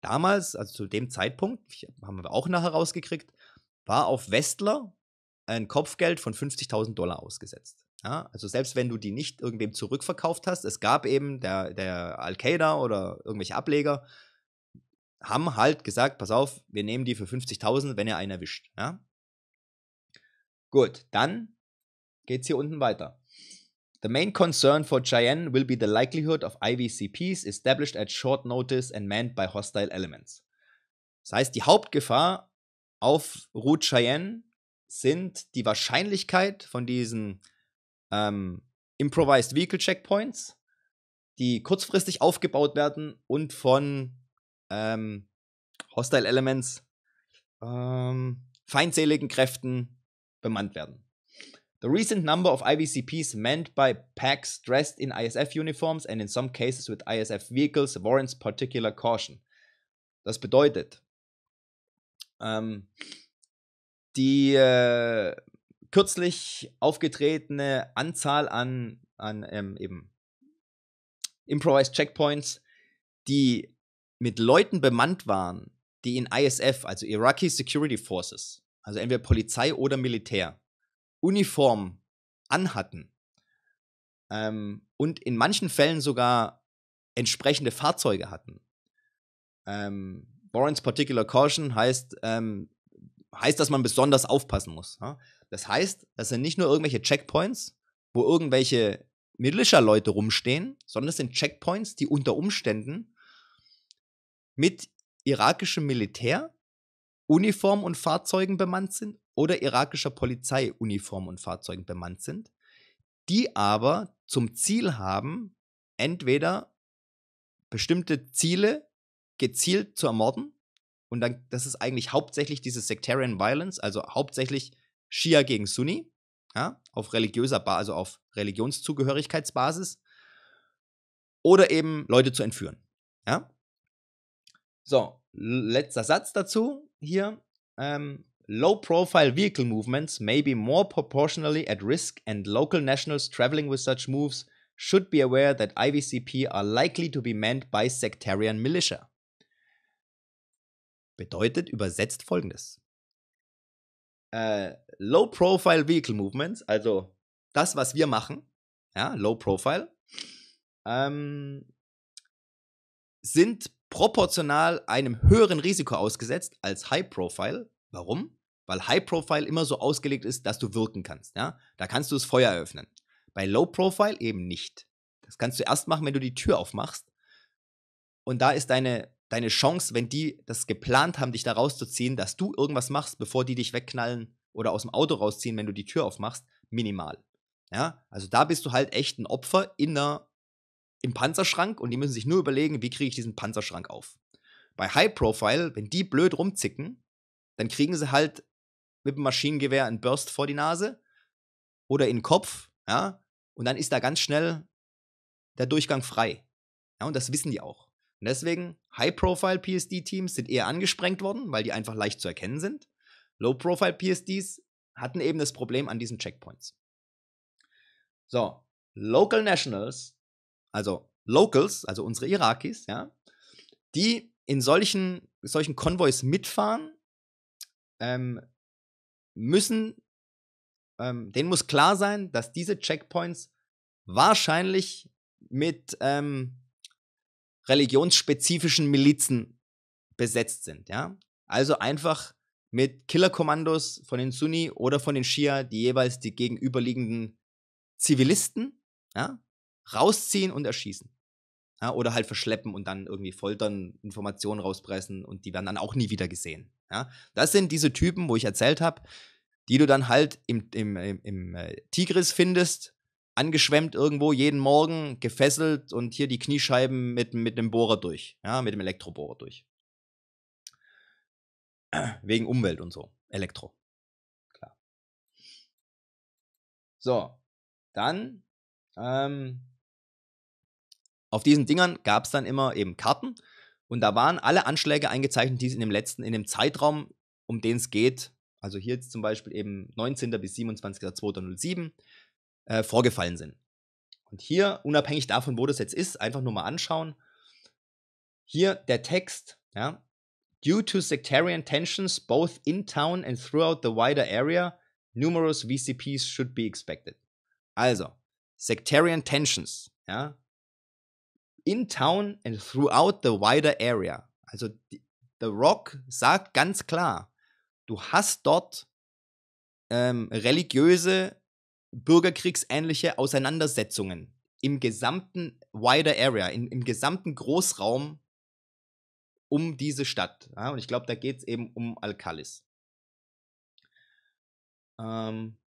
damals, also zu dem Zeitpunkt, haben wir auch nachher rausgekriegt, war auf Westler ein Kopfgeld von 50.000 Dollar ausgesetzt. Ja, also selbst wenn du die nicht irgendwem zurückverkauft hast, es gab eben der, der Al-Qaida oder irgendwelche Ableger, haben halt gesagt, pass auf, wir nehmen die für 50.000, wenn ihr einen erwischt. Ja? Gut, dann geht es hier unten weiter. The main concern for Cheyenne will be the likelihood of IVCPs established at short notice and manned by hostile elements. Das heißt, die Hauptgefahr auf Route Cheyenne sind die Wahrscheinlichkeit von diesen ähm, Improvised Vehicle Checkpoints, die kurzfristig aufgebaut werden und von ähm, Hostile Elements, ähm, feindseligen Kräften bemannt werden. The recent number of IVCPs manned by packs dressed in ISF uniforms and in some cases with ISF vehicles warrants particular caution. Das bedeutet, ähm, die äh, kürzlich aufgetretene Anzahl an, an ähm, eben Improvised Checkpoints, die mit Leuten bemannt waren, die in ISF, also Iraqi Security Forces, also entweder Polizei oder Militär, Uniform anhatten ähm, und in manchen Fällen sogar entsprechende Fahrzeuge hatten. Ähm, Warrants Particular Caution heißt, ähm, heißt, dass man besonders aufpassen muss. Ja? Das heißt, das sind nicht nur irgendwelche Checkpoints, wo irgendwelche Militia-Leute rumstehen, sondern es sind Checkpoints, die unter Umständen mit irakischem Militär Uniform und Fahrzeugen bemannt sind oder irakischer Polizei Uniform und Fahrzeugen bemannt sind, die aber zum Ziel haben, entweder bestimmte Ziele gezielt zu ermorden und dann, das ist eigentlich hauptsächlich diese Sectarian Violence, also hauptsächlich Shia gegen Sunni, ja, auf religiöser Basis, also auf Religionszugehörigkeitsbasis, oder eben Leute zu entführen. Ja? So, letzter Satz dazu hier. Ähm, Low profile vehicle movements may be more proportionally at risk, and local nationals traveling with such moves should be aware that IVCP are likely to be manned by sectarian militia. Bedeutet übersetzt folgendes: äh, Low profile vehicle movements, also das, was wir machen, ja, low profile, ähm, sind proportional einem höheren Risiko ausgesetzt als High Profile. Warum? Weil High Profile immer so ausgelegt ist, dass du wirken kannst. Ja? Da kannst du das Feuer eröffnen. Bei Low Profile eben nicht. Das kannst du erst machen, wenn du die Tür aufmachst. Und da ist deine, deine Chance, wenn die das geplant haben, dich da rauszuziehen, dass du irgendwas machst, bevor die dich wegknallen oder aus dem Auto rausziehen, wenn du die Tür aufmachst, minimal. Ja? Also da bist du halt echt ein Opfer in einer im Panzerschrank und die müssen sich nur überlegen, wie kriege ich diesen Panzerschrank auf. Bei High Profile, wenn die blöd rumzicken, dann kriegen sie halt mit dem Maschinengewehr einen Burst vor die Nase oder in den Kopf, ja, und dann ist da ganz schnell der Durchgang frei. Ja, und das wissen die auch. Und deswegen, High-Profile-PSD-Teams sind eher angesprengt worden, weil die einfach leicht zu erkennen sind. Low-Profile-PSDs hatten eben das Problem an diesen Checkpoints. So, Local Nationals also Locals, also unsere Irakis, ja, die in solchen, solchen Konvois mitfahren, ähm, müssen, ähm, denen muss klar sein, dass diese Checkpoints wahrscheinlich mit ähm, religionsspezifischen Milizen besetzt sind, ja. Also einfach mit Killerkommandos von den Sunni oder von den Shia, die jeweils die gegenüberliegenden Zivilisten ja, rausziehen und erschießen. Ja, oder halt verschleppen und dann irgendwie foltern, Informationen rauspressen und die werden dann auch nie wieder gesehen. Ja, das sind diese Typen, wo ich erzählt habe, die du dann halt im, im, im, im äh, Tigris findest, angeschwemmt irgendwo jeden Morgen, gefesselt und hier die Kniescheiben mit, mit einem Bohrer durch, ja, mit dem Elektrobohrer durch. Wegen Umwelt und so. Elektro. Klar. So, dann ähm, auf diesen Dingern gab es dann immer eben Karten und da waren alle Anschläge eingezeichnet, die es in dem letzten, in dem Zeitraum, um den es geht, also hier jetzt zum Beispiel eben 19. bis 27.02.07, äh, vorgefallen sind. Und hier, unabhängig davon, wo das jetzt ist, einfach nur mal anschauen. Hier der Text, ja. Due to sectarian tensions both in town and throughout the wider area, numerous VCPs should be expected. Also, sectarian tensions, ja in town and throughout the wider area. Also The Rock sagt ganz klar, du hast dort ähm, religiöse, bürgerkriegsähnliche Auseinandersetzungen im gesamten wider area, in, im gesamten Großraum um diese Stadt. Ja, und ich glaube, da geht es eben um Alcalis. Ähm,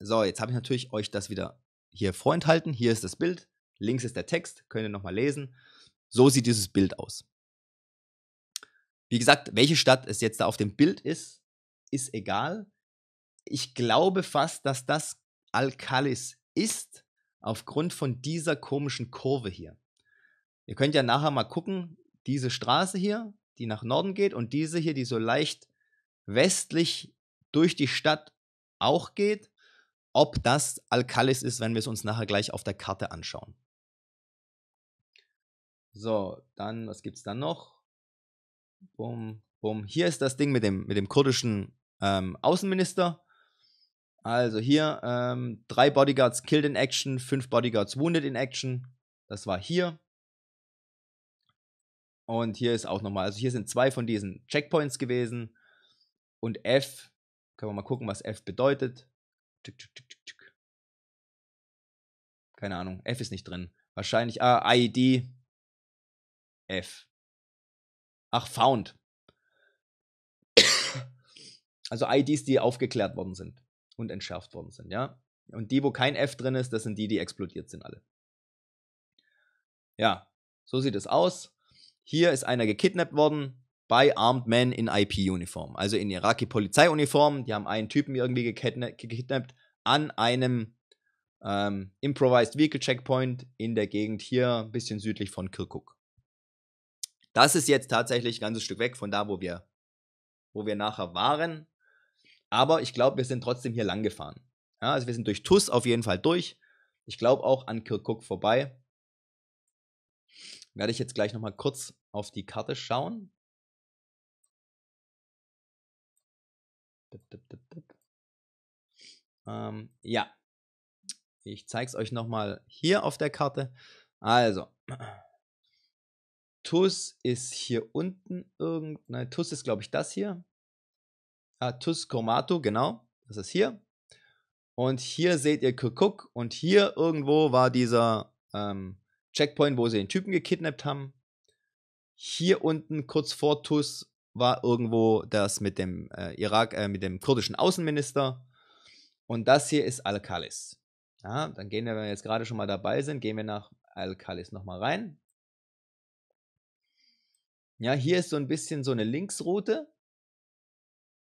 so, jetzt habe ich natürlich euch das wieder hier vorenthalten. Hier ist das Bild, links ist der Text, könnt ihr nochmal lesen. So sieht dieses Bild aus. Wie gesagt, welche Stadt es jetzt da auf dem Bild ist, ist egal. Ich glaube fast, dass das Alcalis ist, aufgrund von dieser komischen Kurve hier. Ihr könnt ja nachher mal gucken, diese Straße hier, die nach Norden geht, und diese hier, die so leicht westlich durch die Stadt auch geht, ob das Alkalis ist, wenn wir es uns nachher gleich auf der Karte anschauen. So, dann, was gibt es da noch? Bum, bum. Hier ist das Ding mit dem, mit dem kurdischen ähm, Außenminister. Also hier, ähm, drei Bodyguards killed in action, fünf Bodyguards wounded in action. Das war hier. Und hier ist auch nochmal, also hier sind zwei von diesen Checkpoints gewesen. Und F, können wir mal gucken, was F bedeutet. Tick, tick, tick, tick, tick. Keine Ahnung. F ist nicht drin. Wahrscheinlich. Ah, ID. E F. Ach, found. Also IDs, e die aufgeklärt worden sind und entschärft worden sind, ja. Und die, wo kein F drin ist, das sind die, die explodiert sind alle. Ja, so sieht es aus. Hier ist einer gekidnappt worden, by armed men in IP-Uniform. Also in Iraki-Polizeiuniform. Die haben einen Typen irgendwie gekidnappt an einem ähm, Improvised Vehicle Checkpoint in der Gegend hier, ein bisschen südlich von Kirkuk. Das ist jetzt tatsächlich ein ganzes Stück weg von da, wo wir, wo wir nachher waren. Aber ich glaube, wir sind trotzdem hier lang gefahren. Ja, also wir sind durch TUS auf jeden Fall durch. Ich glaube auch an Kirkuk vorbei. Werde ich jetzt gleich nochmal kurz auf die Karte schauen. Dip, dip, dip, ähm, ja. Ich zeige es euch nochmal hier auf der Karte. Also. TUS ist hier unten irgendein. Ne, TUS ist, glaube ich, das hier. Ah, TUS Chromato, genau. Das ist hier. Und hier seht ihr Kirkuk. Und hier irgendwo war dieser ähm, Checkpoint, wo sie den Typen gekidnappt haben. Hier unten, kurz vor TUS, war irgendwo das mit dem äh, Irak, äh, mit dem kurdischen Außenminister. Und das hier ist Al-Khalis. Ja, dann gehen wir, wenn wir jetzt gerade schon mal dabei sind, gehen wir nach Al-Khalis nochmal rein. Ja, hier ist so ein bisschen so eine Linksroute.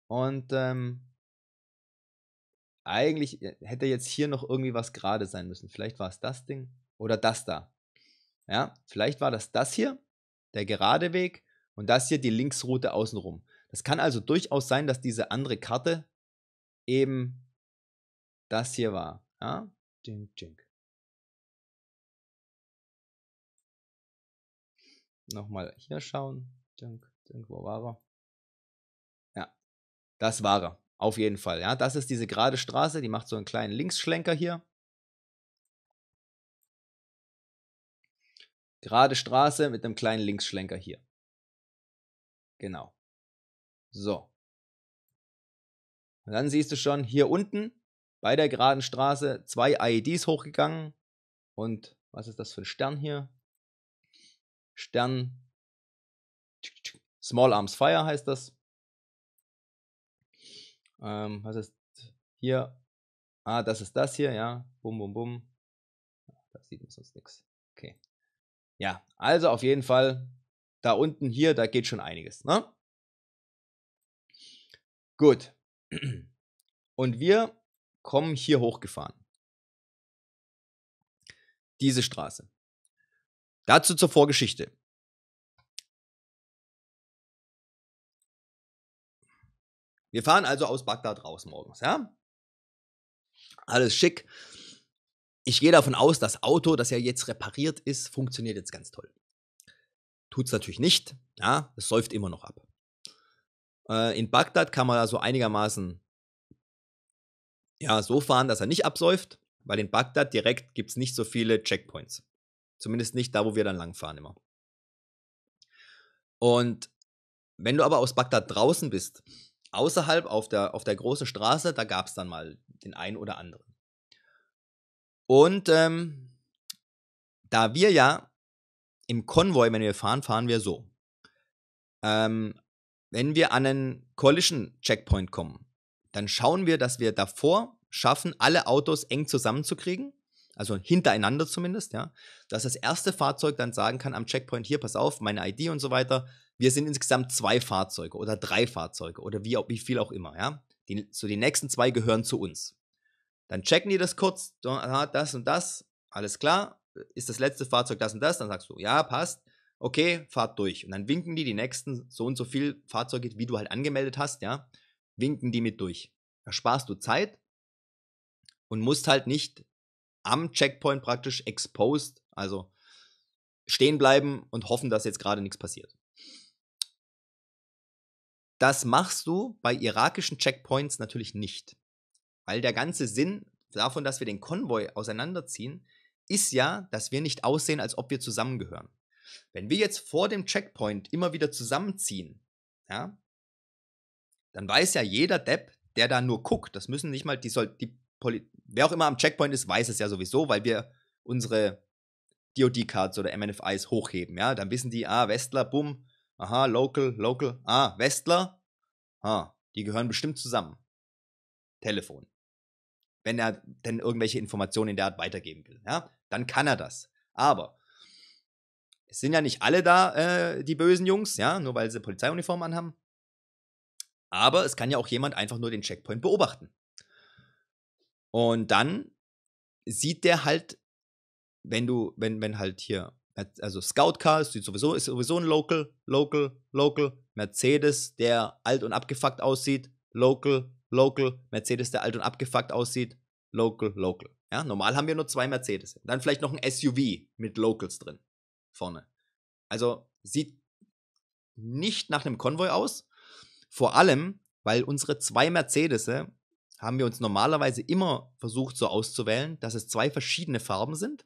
Und ähm, eigentlich äh, hätte jetzt hier noch irgendwie was gerade sein müssen. Vielleicht war es das Ding oder das da. Ja, vielleicht war das das hier, der gerade Weg. Und das hier die Linksroute außenrum. Das kann also durchaus sein, dass diese andere Karte eben das hier war. Ja? Ding, ding. Nochmal hier schauen. Ding, ding, wo war er? Ja, das war er. Auf jeden Fall. Ja, das ist diese gerade Straße, die macht so einen kleinen Linksschlenker hier. Gerade Straße mit einem kleinen Linksschlenker hier. Genau. So. Und dann siehst du schon hier unten bei der geraden Straße zwei IEDs hochgegangen. Und was ist das für ein Stern hier? Stern Small Arms Fire heißt das. Ähm, was ist hier? Ah, das ist das hier, ja. Bum, bum, bum. Da sieht man sonst nichts. Okay. Ja, also auf jeden Fall da unten hier, da geht schon einiges. Ne? Gut. Und wir kommen hier hochgefahren. Diese Straße. Dazu zur Vorgeschichte. Wir fahren also aus Bagdad raus morgens, ja? Alles schick. Ich gehe davon aus, das Auto, das ja jetzt repariert ist, funktioniert jetzt ganz toll tut es natürlich nicht. Ja, es säuft immer noch ab. Äh, in Bagdad kann man da so einigermaßen ja, so fahren, dass er nicht absäuft, weil in Bagdad direkt gibt es nicht so viele Checkpoints. Zumindest nicht da, wo wir dann langfahren immer. Und wenn du aber aus Bagdad draußen bist, außerhalb auf der, auf der großen Straße, da gab es dann mal den einen oder anderen. Und ähm, da wir ja im Konvoi, wenn wir fahren, fahren wir so. Ähm, wenn wir an einen Coalition Checkpoint kommen, dann schauen wir, dass wir davor schaffen, alle Autos eng zusammenzukriegen, also hintereinander zumindest, ja, dass das erste Fahrzeug dann sagen kann am Checkpoint hier, pass auf, meine ID und so weiter, wir sind insgesamt zwei Fahrzeuge oder drei Fahrzeuge oder wie, wie viel auch immer, ja. Die, so die nächsten zwei gehören zu uns. Dann checken die das kurz, ah, das und das, alles klar, ist das letzte Fahrzeug das und das? Dann sagst du, ja, passt. Okay, fahrt durch. Und dann winken die die nächsten so und so viel Fahrzeuge, wie du halt angemeldet hast, ja, winken die mit durch. Da sparst du Zeit und musst halt nicht am Checkpoint praktisch exposed, also stehen bleiben und hoffen, dass jetzt gerade nichts passiert. Das machst du bei irakischen Checkpoints natürlich nicht. Weil der ganze Sinn davon, dass wir den Konvoi auseinanderziehen, ist ja, dass wir nicht aussehen, als ob wir zusammengehören. Wenn wir jetzt vor dem Checkpoint immer wieder zusammenziehen, ja, dann weiß ja jeder Depp, der da nur guckt, das müssen nicht mal die, Sol die Poli wer auch immer am Checkpoint ist, weiß es ja sowieso, weil wir unsere DOD-Cards oder MNFIs hochheben, ja, dann wissen die, ah, Westler, bumm, aha, Local, Local, ah, Westler, ah, die gehören bestimmt zusammen. Telefon. Wenn er denn irgendwelche Informationen in der Art weitergeben will, ja dann kann er das. Aber es sind ja nicht alle da, äh, die bösen Jungs, ja, nur weil sie Polizeiuniform anhaben. Aber es kann ja auch jemand einfach nur den Checkpoint beobachten. Und dann sieht der halt, wenn du, wenn, wenn halt hier, also Scout Car ist sowieso, ist sowieso ein Local, Local, Local, Mercedes, der alt und abgefuckt aussieht, Local, Local, Mercedes, der alt und abgefuckt aussieht, local, local. Ja, normal haben wir nur zwei Mercedes. Dann vielleicht noch ein SUV mit Locals drin. Vorne. Also sieht nicht nach einem Konvoi aus. Vor allem, weil unsere zwei Mercedes haben wir uns normalerweise immer versucht so auszuwählen, dass es zwei verschiedene Farben sind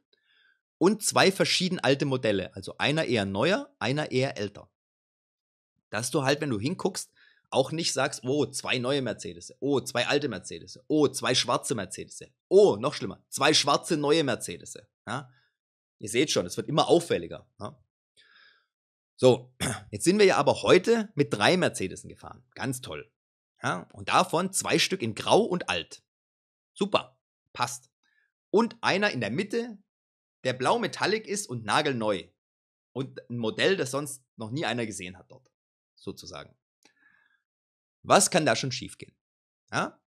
und zwei verschieden alte Modelle. Also einer eher neuer, einer eher älter. Dass du halt, wenn du hinguckst, auch nicht sagst, oh, zwei neue Mercedes, oh, zwei alte Mercedes, oh, zwei schwarze Mercedes, oh, noch schlimmer, zwei schwarze neue Mercedes. Ja? Ihr seht schon, es wird immer auffälliger. Ja? So, jetzt sind wir ja aber heute mit drei Mercedesen gefahren. Ganz toll. Ja? Und davon zwei Stück in Grau und Alt. Super, passt. Und einer in der Mitte, der blau metallic ist und nagelneu. Und ein Modell, das sonst noch nie einer gesehen hat dort. Sozusagen. Was kann da schon schiefgehen? Ja?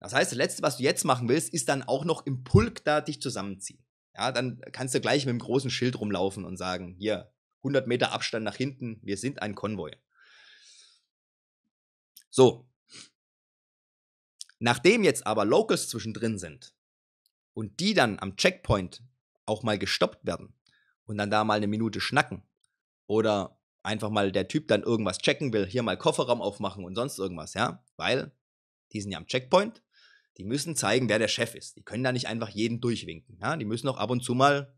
Das heißt, das Letzte, was du jetzt machen willst, ist dann auch noch im Pulk da dich zusammenziehen. Ja, dann kannst du gleich mit dem großen Schild rumlaufen und sagen, hier, 100 Meter Abstand nach hinten, wir sind ein Konvoi. So. Nachdem jetzt aber Locals zwischendrin sind und die dann am Checkpoint auch mal gestoppt werden und dann da mal eine Minute schnacken oder einfach mal der Typ dann irgendwas checken will, hier mal Kofferraum aufmachen und sonst irgendwas, ja? Weil die sind ja am Checkpoint, die müssen zeigen, wer der Chef ist. Die können da nicht einfach jeden durchwinken, ja? Die müssen auch ab und zu mal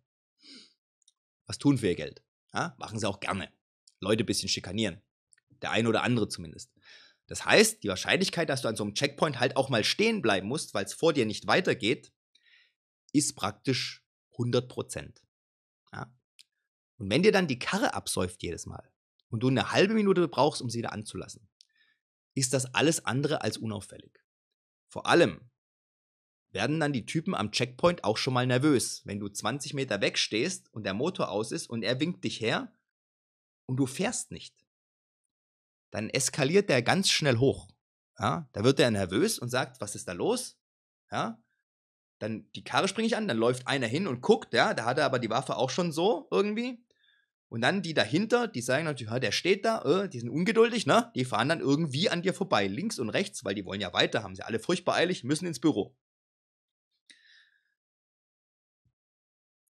was tun für ihr Geld, ja? Machen sie auch gerne. Leute ein bisschen schikanieren. Der eine oder andere zumindest. Das heißt, die Wahrscheinlichkeit, dass du an so einem Checkpoint halt auch mal stehen bleiben musst, weil es vor dir nicht weitergeht, ist praktisch 100 Ja? Und wenn dir dann die Karre absäuft jedes Mal, und du eine halbe Minute brauchst, um sie da anzulassen, ist das alles andere als unauffällig. Vor allem werden dann die Typen am Checkpoint auch schon mal nervös, wenn du 20 Meter wegstehst und der Motor aus ist und er winkt dich her und du fährst nicht. Dann eskaliert der ganz schnell hoch. Ja, da wird er nervös und sagt, was ist da los? Ja, dann die Karre springe ich an, dann läuft einer hin und guckt, ja, da hat er aber die Waffe auch schon so irgendwie. Und dann die dahinter, die sagen natürlich, der steht da, äh, die sind ungeduldig, ne? Die fahren dann irgendwie an dir vorbei, links und rechts, weil die wollen ja weiter, haben sie alle furchtbar eilig, müssen ins Büro.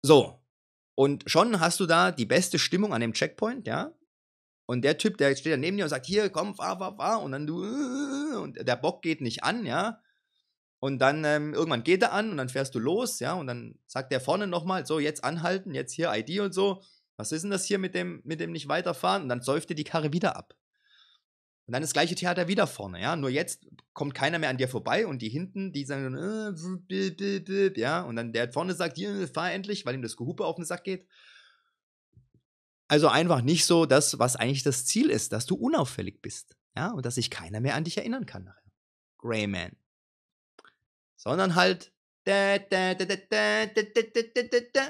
So. Und schon hast du da die beste Stimmung an dem Checkpoint, ja? Und der Typ, der steht dann neben dir und sagt, hier, komm, fahr, fahr, fahr. Und dann du, und der Bock geht nicht an, ja? Und dann ähm, irgendwann geht er an und dann fährst du los, ja? Und dann sagt der vorne nochmal, so, jetzt anhalten, jetzt hier ID und so was ist denn das hier mit dem, mit dem nicht weiterfahren? Und dann säuft dir die Karre wieder ab. Und dann das gleiche Theater wieder vorne, ja. Nur jetzt kommt keiner mehr an dir vorbei und die hinten, die sagen, äh, blub, blub, blub, ja. Und dann der vorne sagt, hier, fahr endlich, weil ihm das Gehupe auf den Sack geht. Also einfach nicht so das, was eigentlich das Ziel ist, dass du unauffällig bist, ja. Und dass sich keiner mehr an dich erinnern kann nachher. Greyman. Sondern halt, da, da, da,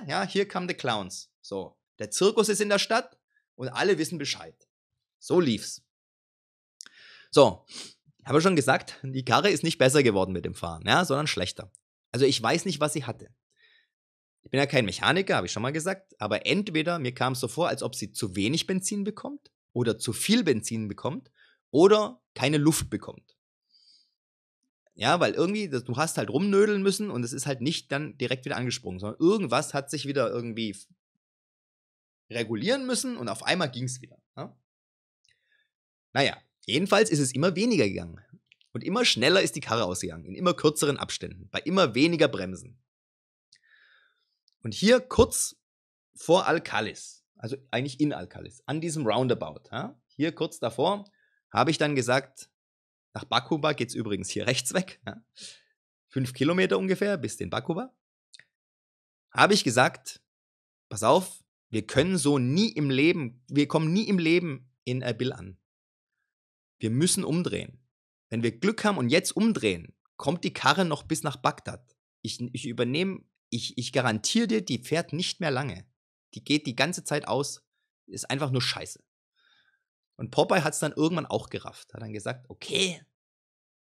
ja, hier kamen die Clowns. So. Der Zirkus ist in der Stadt und alle wissen Bescheid. So lief's. So, habe schon gesagt, die Karre ist nicht besser geworden mit dem Fahren, ja, sondern schlechter. Also ich weiß nicht, was sie hatte. Ich bin ja kein Mechaniker, habe ich schon mal gesagt, aber entweder mir kam es so vor, als ob sie zu wenig Benzin bekommt oder zu viel Benzin bekommt oder keine Luft bekommt. Ja, weil irgendwie, du hast halt rumnödeln müssen und es ist halt nicht dann direkt wieder angesprungen, sondern irgendwas hat sich wieder irgendwie regulieren müssen und auf einmal ging es wieder. Ja? Naja, jedenfalls ist es immer weniger gegangen. Und immer schneller ist die Karre ausgegangen, in immer kürzeren Abständen, bei immer weniger Bremsen. Und hier kurz vor Alcalis, also eigentlich in Alcalis, an diesem Roundabout, ja? hier kurz davor, habe ich dann gesagt, nach Bakuba geht es übrigens hier rechts weg, ja? fünf Kilometer ungefähr bis den Bakuba, habe ich gesagt, pass auf, wir können so nie im Leben, wir kommen nie im Leben in Erbil an. Wir müssen umdrehen. Wenn wir Glück haben und jetzt umdrehen, kommt die Karre noch bis nach Bagdad. Ich, ich übernehme, ich, ich garantiere dir, die fährt nicht mehr lange. Die geht die ganze Zeit aus, ist einfach nur scheiße. Und Popeye hat es dann irgendwann auch gerafft. Hat dann gesagt, okay.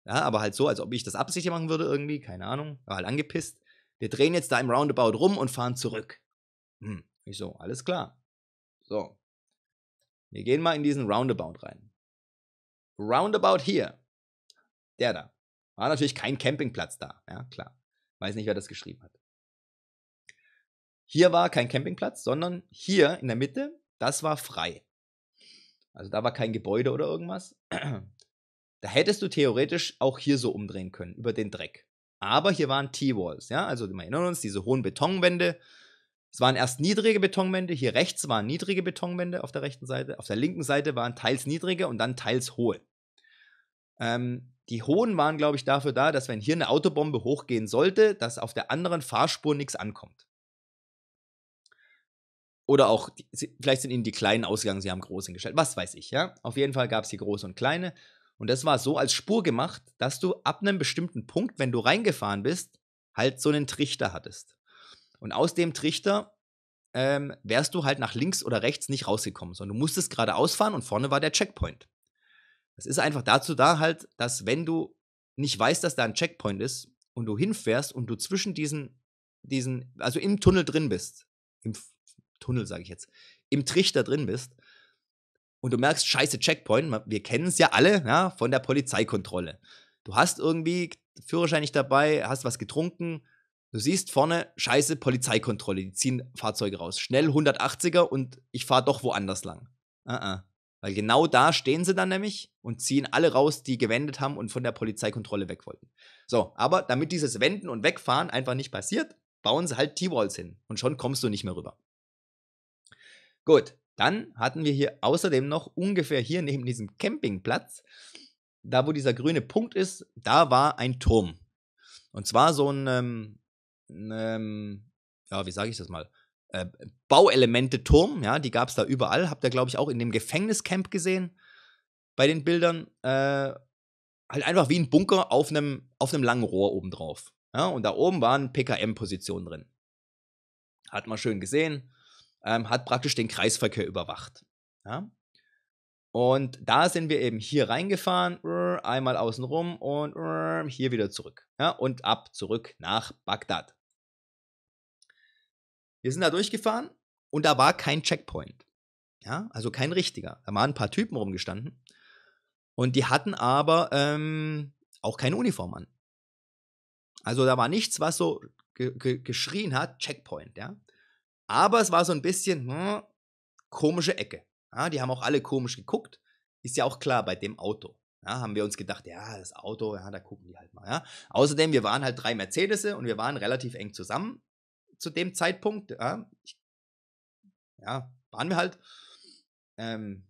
Ja, aber halt so, als ob ich das absichtlich machen würde irgendwie, keine Ahnung. War halt angepisst. Wir drehen jetzt da im Roundabout rum und fahren zurück. Hm. Ich so, alles klar. So. Wir gehen mal in diesen Roundabout rein. Roundabout hier. Der da. War natürlich kein Campingplatz da. Ja, klar. Weiß nicht, wer das geschrieben hat. Hier war kein Campingplatz, sondern hier in der Mitte, das war frei. Also da war kein Gebäude oder irgendwas. Da hättest du theoretisch auch hier so umdrehen können, über den Dreck. Aber hier waren T-Walls, ja, also wir erinnern uns, diese hohen Betonwände, es waren erst niedrige Betonwände, hier rechts waren niedrige Betonwände auf der rechten Seite, auf der linken Seite waren teils niedrige und dann teils hohe. Ähm, die hohen waren, glaube ich, dafür da, dass wenn hier eine Autobombe hochgehen sollte, dass auf der anderen Fahrspur nichts ankommt. Oder auch, vielleicht sind ihnen die kleinen ausgegangen, sie haben groß gestellt, was weiß ich, ja. Auf jeden Fall gab es hier große und kleine. Und das war so als Spur gemacht, dass du ab einem bestimmten Punkt, wenn du reingefahren bist, halt so einen Trichter hattest. Und aus dem Trichter ähm, wärst du halt nach links oder rechts nicht rausgekommen, sondern du musstest geradeaus fahren und vorne war der Checkpoint. Das ist einfach dazu da halt, dass wenn du nicht weißt, dass da ein Checkpoint ist und du hinfährst und du zwischen diesen, diesen also im Tunnel drin bist, im Tunnel sage ich jetzt, im Trichter drin bist und du merkst, scheiße Checkpoint, wir kennen es ja alle ja, von der Polizeikontrolle. Du hast irgendwie Führerschein nicht dabei, hast was getrunken, Du siehst vorne, scheiße, Polizeikontrolle, die ziehen Fahrzeuge raus. Schnell 180er und ich fahre doch woanders lang. Uh -uh. Weil genau da stehen sie dann nämlich und ziehen alle raus, die gewendet haben und von der Polizeikontrolle weg wollten. So, aber damit dieses Wenden und Wegfahren einfach nicht passiert, bauen sie halt T-Walls hin und schon kommst du nicht mehr rüber. Gut, dann hatten wir hier außerdem noch ungefähr hier neben diesem Campingplatz, da wo dieser grüne Punkt ist, da war ein Turm. Und zwar so ein, ähm, ähm, ja, wie sage ich das mal? Äh, Bauelemente Turm, ja, die gab es da überall. Habt ihr, glaube ich, auch in dem Gefängniscamp gesehen bei den Bildern. Äh, halt einfach wie ein Bunker auf einem auf langen Rohr obendrauf. Ja, und da oben waren PKM-Positionen drin. Hat man schön gesehen. Ähm, hat praktisch den Kreisverkehr überwacht. Ja? Und da sind wir eben hier reingefahren, einmal außen rum und hier wieder zurück. Ja? Und ab zurück nach Bagdad. Wir sind da durchgefahren und da war kein Checkpoint. Ja, also kein richtiger. Da waren ein paar Typen rumgestanden und die hatten aber ähm, auch keine Uniform an. Also da war nichts, was so ge ge geschrien hat, Checkpoint, ja. Aber es war so ein bisschen hm, komische Ecke. Ja, die haben auch alle komisch geguckt. Ist ja auch klar bei dem Auto. Ja, haben wir uns gedacht, ja, das Auto, ja, da gucken die halt mal. Ja. Außerdem, wir waren halt drei Mercedes und wir waren relativ eng zusammen zu dem Zeitpunkt, ja, ich, ja waren wir halt. Ähm,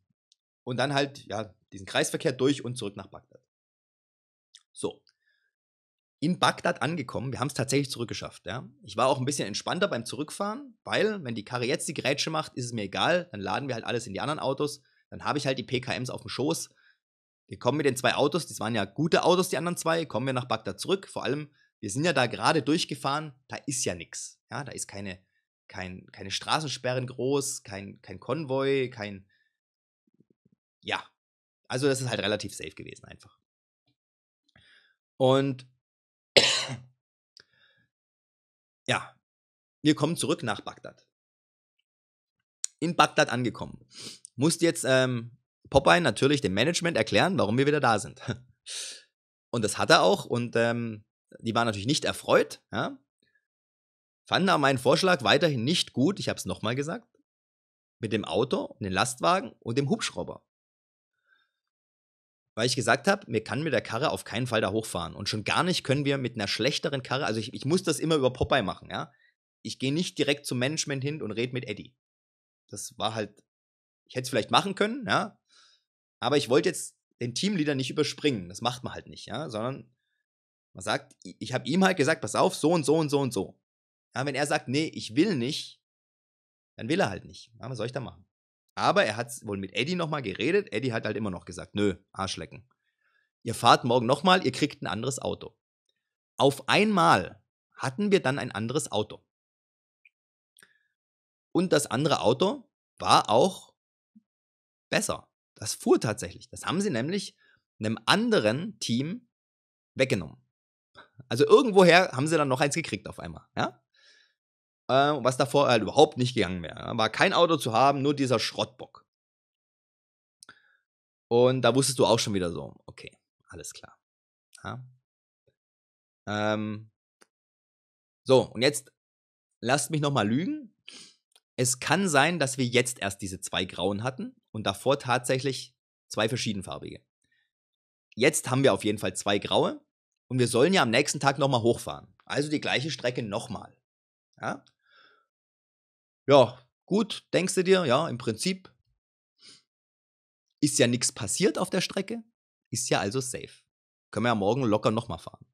und dann halt, ja, diesen Kreisverkehr durch und zurück nach Bagdad. So. In Bagdad angekommen, wir haben es tatsächlich zurückgeschafft, ja. Ich war auch ein bisschen entspannter beim Zurückfahren, weil, wenn die Karre jetzt die Grätsche macht, ist es mir egal, dann laden wir halt alles in die anderen Autos, dann habe ich halt die PKMs auf dem Schoß. Wir kommen mit den zwei Autos, das waren ja gute Autos, die anderen zwei, kommen wir nach Bagdad zurück, vor allem wir sind ja da gerade durchgefahren, da ist ja nichts. Ja, da ist keine, kein, keine Straßensperren groß, kein, kein Konvoi, kein. Ja. Also, das ist halt relativ safe gewesen, einfach. Und. ja. Wir kommen zurück nach Bagdad. In Bagdad angekommen. Musste jetzt ähm, Popeye natürlich dem Management erklären, warum wir wieder da sind. Und das hat er auch. Und ähm, die waren natürlich nicht erfreut, ja. Fanden aber meinen Vorschlag weiterhin nicht gut, ich habe es nochmal gesagt, mit dem Auto, dem Lastwagen und dem Hubschrauber. Weil ich gesagt habe, mir kann mit der Karre auf keinen Fall da hochfahren. Und schon gar nicht können wir mit einer schlechteren Karre, also ich, ich muss das immer über Popeye machen, ja. Ich gehe nicht direkt zum Management hin und rede mit Eddie. Das war halt, ich hätte es vielleicht machen können, ja. Aber ich wollte jetzt den Teamleader nicht überspringen. Das macht man halt nicht, ja, sondern man sagt, ich habe ihm halt gesagt, pass auf, so und so und so und so. Ja, wenn er sagt, nee, ich will nicht, dann will er halt nicht. Ja, was soll ich da machen? Aber er hat wohl mit Eddie nochmal geredet. Eddie hat halt immer noch gesagt, nö, Arschlecken. Ihr fahrt morgen nochmal, ihr kriegt ein anderes Auto. Auf einmal hatten wir dann ein anderes Auto. Und das andere Auto war auch besser. Das fuhr tatsächlich. Das haben sie nämlich einem anderen Team weggenommen. Also irgendwoher haben sie dann noch eins gekriegt auf einmal, ja? Äh, was davor halt überhaupt nicht gegangen wäre. War kein Auto zu haben, nur dieser Schrottbock. Und da wusstest du auch schon wieder so, okay, alles klar. Ja? Ähm, so, und jetzt lasst mich nochmal lügen. Es kann sein, dass wir jetzt erst diese zwei grauen hatten und davor tatsächlich zwei verschiedenfarbige. Jetzt haben wir auf jeden Fall zwei graue und wir sollen ja am nächsten Tag nochmal hochfahren. Also die gleiche Strecke nochmal. Ja? ja, gut, denkst du dir, ja, im Prinzip ist ja nichts passiert auf der Strecke, ist ja also safe. Können wir ja morgen locker nochmal fahren.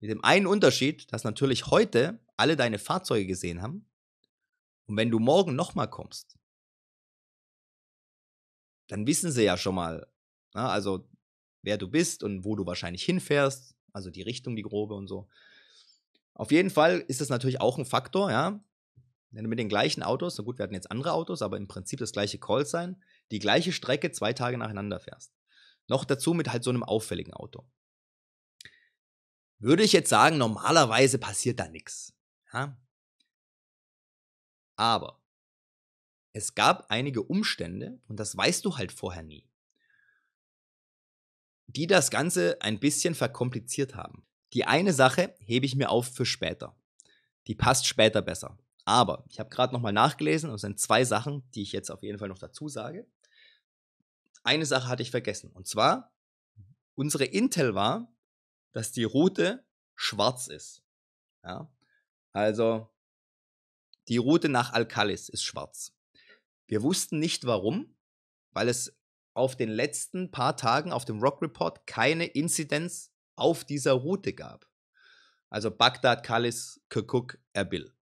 Mit dem einen Unterschied, dass natürlich heute alle deine Fahrzeuge gesehen haben. Und wenn du morgen nochmal kommst, dann wissen sie ja schon mal. Na, ne, also wer du bist und wo du wahrscheinlich hinfährst, also die Richtung, die grobe und so. Auf jeden Fall ist das natürlich auch ein Faktor, ja. Wenn du mit den gleichen Autos, na gut, wir hatten jetzt andere Autos, aber im Prinzip das gleiche Call sein, die gleiche Strecke zwei Tage nacheinander fährst. Noch dazu mit halt so einem auffälligen Auto. Würde ich jetzt sagen, normalerweise passiert da nichts. Ja? Aber es gab einige Umstände, und das weißt du halt vorher nie die das Ganze ein bisschen verkompliziert haben. Die eine Sache hebe ich mir auf für später. Die passt später besser. Aber ich habe gerade nochmal nachgelesen und es sind zwei Sachen, die ich jetzt auf jeden Fall noch dazu sage. Eine Sache hatte ich vergessen. Und zwar, unsere Intel war, dass die Route schwarz ist. Ja? Also die Route nach Alcalis ist schwarz. Wir wussten nicht warum, weil es auf den letzten paar Tagen auf dem Rock Report keine Inzidenz auf dieser Route gab. Also Bagdad, Kalis, Kirkuk, Erbil.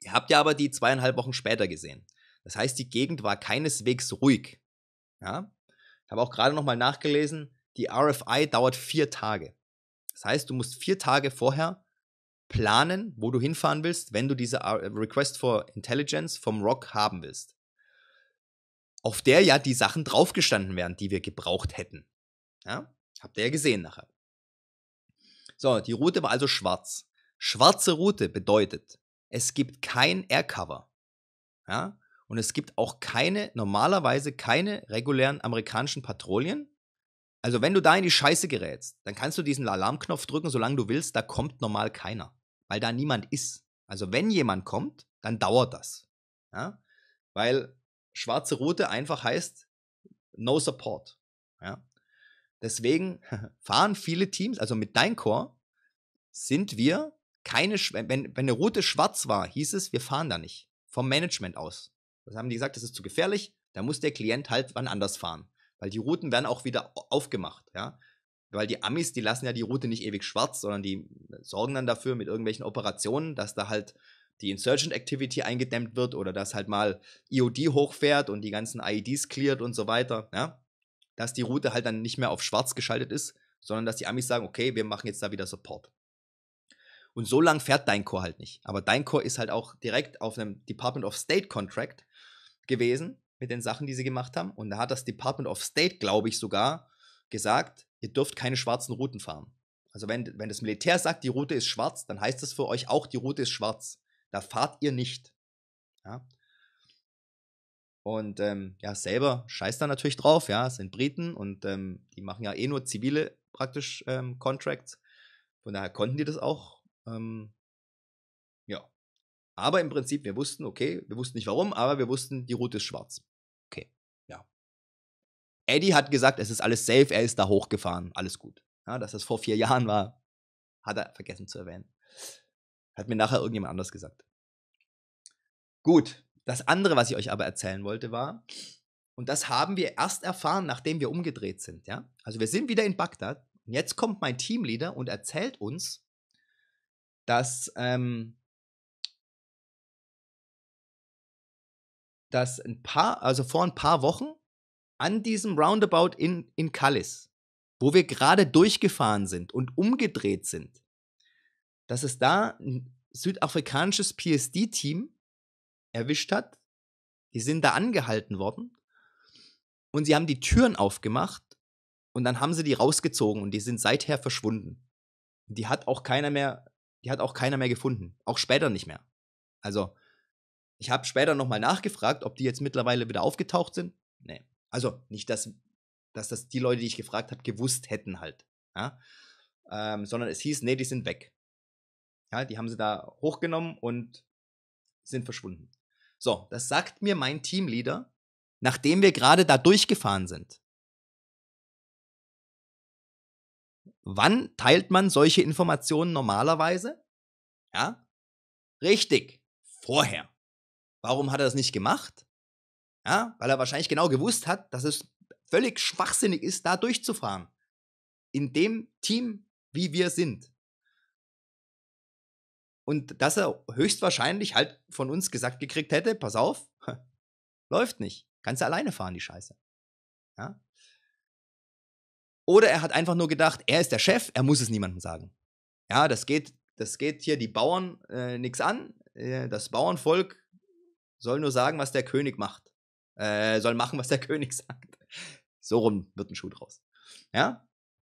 Ihr habt ja aber die zweieinhalb Wochen später gesehen. Das heißt, die Gegend war keineswegs ruhig. Ja? Ich habe auch gerade nochmal nachgelesen, die RFI dauert vier Tage. Das heißt, du musst vier Tage vorher planen, wo du hinfahren willst, wenn du diese äh, Request for Intelligence vom Rock haben willst auf der ja die Sachen draufgestanden wären, die wir gebraucht hätten. Ja? Habt ihr ja gesehen nachher. So, die Route war also schwarz. Schwarze Route bedeutet, es gibt kein Aircover. Ja? Und es gibt auch keine, normalerweise keine regulären amerikanischen Patrouillen. Also wenn du da in die Scheiße gerätst, dann kannst du diesen Alarmknopf drücken, solange du willst, da kommt normal keiner, weil da niemand ist. Also wenn jemand kommt, dann dauert das. Ja? Weil schwarze Route einfach heißt No Support. Ja? Deswegen fahren viele Teams, also mit Core, sind wir keine, wenn, wenn eine Route schwarz war, hieß es, wir fahren da nicht. Vom Management aus. Das haben die gesagt, das ist zu gefährlich, da muss der Klient halt wann anders fahren. Weil die Routen werden auch wieder aufgemacht, ja. Weil die Amis, die lassen ja die Route nicht ewig schwarz, sondern die sorgen dann dafür mit irgendwelchen Operationen, dass da halt die Insurgent Activity eingedämmt wird oder dass halt mal IOD e hochfährt und die ganzen IEDs cleared und so weiter, ja? dass die Route halt dann nicht mehr auf schwarz geschaltet ist, sondern dass die Amis sagen, okay, wir machen jetzt da wieder Support. Und so lang fährt dein Core halt nicht. Aber dein Core ist halt auch direkt auf einem Department of State Contract gewesen mit den Sachen, die sie gemacht haben. Und da hat das Department of State, glaube ich, sogar gesagt, ihr dürft keine schwarzen Routen fahren. Also wenn, wenn das Militär sagt, die Route ist schwarz, dann heißt das für euch auch, die Route ist schwarz. Da fahrt ihr nicht. Ja? Und ähm, ja, selber scheißt da natürlich drauf, ja, es sind Briten und ähm, die machen ja eh nur zivile praktisch ähm, Contracts. Von daher konnten die das auch. Ähm, ja. Aber im Prinzip, wir wussten, okay, wir wussten nicht warum, aber wir wussten, die Route ist schwarz. Okay, ja. Eddie hat gesagt, es ist alles safe, er ist da hochgefahren, alles gut. Ja, dass das vor vier Jahren war, hat er vergessen zu erwähnen. Hat mir nachher irgendjemand anders gesagt. Gut, das andere, was ich euch aber erzählen wollte, war, und das haben wir erst erfahren, nachdem wir umgedreht sind, ja? Also wir sind wieder in Bagdad und jetzt kommt mein Teamleader und erzählt uns, dass, ähm, dass ein paar, also vor ein paar Wochen an diesem Roundabout in, in Callis, wo wir gerade durchgefahren sind und umgedreht sind, dass es da ein südafrikanisches PSD-Team erwischt hat. Die sind da angehalten worden und sie haben die Türen aufgemacht und dann haben sie die rausgezogen und die sind seither verschwunden. Die hat auch keiner mehr, die hat auch keiner mehr gefunden, auch später nicht mehr. Also ich habe später nochmal nachgefragt, ob die jetzt mittlerweile wieder aufgetaucht sind. Nee. Also nicht, dass, dass das die Leute, die ich gefragt habe, gewusst hätten halt. Ja? Ähm, sondern es hieß, nee, die sind weg. Ja, die haben sie da hochgenommen und sind verschwunden. So, das sagt mir mein Teamleader, nachdem wir gerade da durchgefahren sind. Wann teilt man solche Informationen normalerweise? Ja? Richtig, vorher. Warum hat er das nicht gemacht? Ja, weil er wahrscheinlich genau gewusst hat, dass es völlig schwachsinnig ist, da durchzufahren. In dem Team, wie wir sind. Und dass er höchstwahrscheinlich halt von uns gesagt gekriegt hätte, pass auf, läuft nicht. Kannst du alleine fahren, die Scheiße. Ja? Oder er hat einfach nur gedacht, er ist der Chef, er muss es niemandem sagen. Ja, das geht, das geht hier die Bauern äh, nichts an. Äh, das Bauernvolk soll nur sagen, was der König macht. Äh, soll machen, was der König sagt. So rum wird ein Schuh draus. Ja?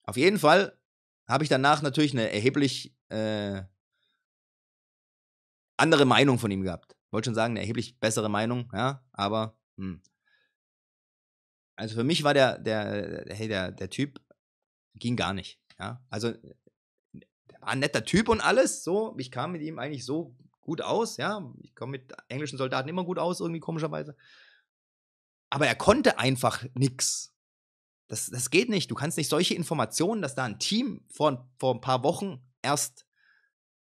Auf jeden Fall habe ich danach natürlich eine erheblich äh, andere Meinung von ihm gehabt. Wollte schon sagen, eine erheblich bessere Meinung, ja, aber mh. Hm. also für mich war der, der, hey, der, der Typ ging gar nicht. Ja, also der äh, war ein netter Typ und alles. So, ich kam mit ihm eigentlich so gut aus. Ja, ich komme mit englischen Soldaten immer gut aus, irgendwie komischerweise. Aber er konnte einfach nix. Das, das geht nicht. Du kannst nicht solche Informationen, dass da ein Team vor, vor ein paar Wochen erst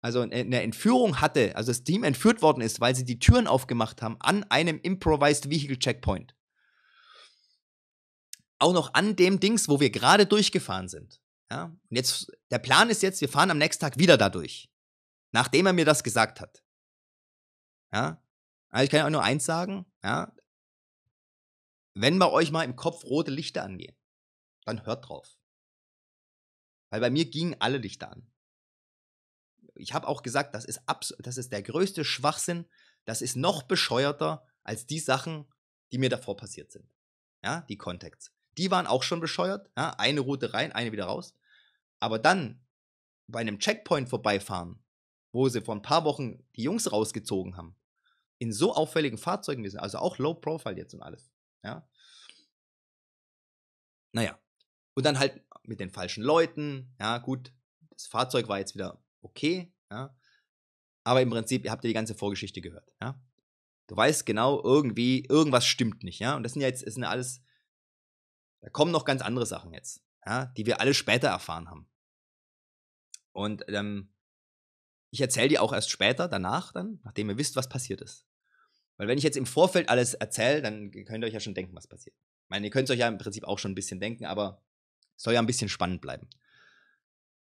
also eine Entführung hatte, also das Team entführt worden ist, weil sie die Türen aufgemacht haben an einem Improvised Vehicle Checkpoint. Auch noch an dem Dings, wo wir gerade durchgefahren sind. Ja? Und jetzt, der Plan ist jetzt, wir fahren am nächsten Tag wieder da durch. Nachdem er mir das gesagt hat. Ja? Also ich kann auch nur eins sagen, ja? Wenn bei euch mal im Kopf rote Lichter angehen, dann hört drauf. Weil bei mir gingen alle Lichter an ich habe auch gesagt, das ist, das ist der größte Schwachsinn, das ist noch bescheuerter als die Sachen, die mir davor passiert sind. Ja, die Contacts. Die waren auch schon bescheuert, ja, eine Route rein, eine wieder raus. Aber dann bei einem Checkpoint vorbeifahren, wo sie vor ein paar Wochen die Jungs rausgezogen haben, in so auffälligen Fahrzeugen wir sind, also auch Low Profile jetzt und alles. Ja. Naja. Und dann halt mit den falschen Leuten, ja, gut, das Fahrzeug war jetzt wieder okay, ja. Aber im Prinzip ihr habt ja die ganze Vorgeschichte gehört, ja. Du weißt genau, irgendwie, irgendwas stimmt nicht, ja. Und das sind ja jetzt, das sind ja alles, da kommen noch ganz andere Sachen jetzt, ja, die wir alle später erfahren haben. Und ähm, ich erzähle dir auch erst später, danach dann, nachdem ihr wisst, was passiert ist. Weil wenn ich jetzt im Vorfeld alles erzähle, dann könnt ihr euch ja schon denken, was passiert. Ich meine, ihr könnt es euch ja im Prinzip auch schon ein bisschen denken, aber es soll ja ein bisschen spannend bleiben.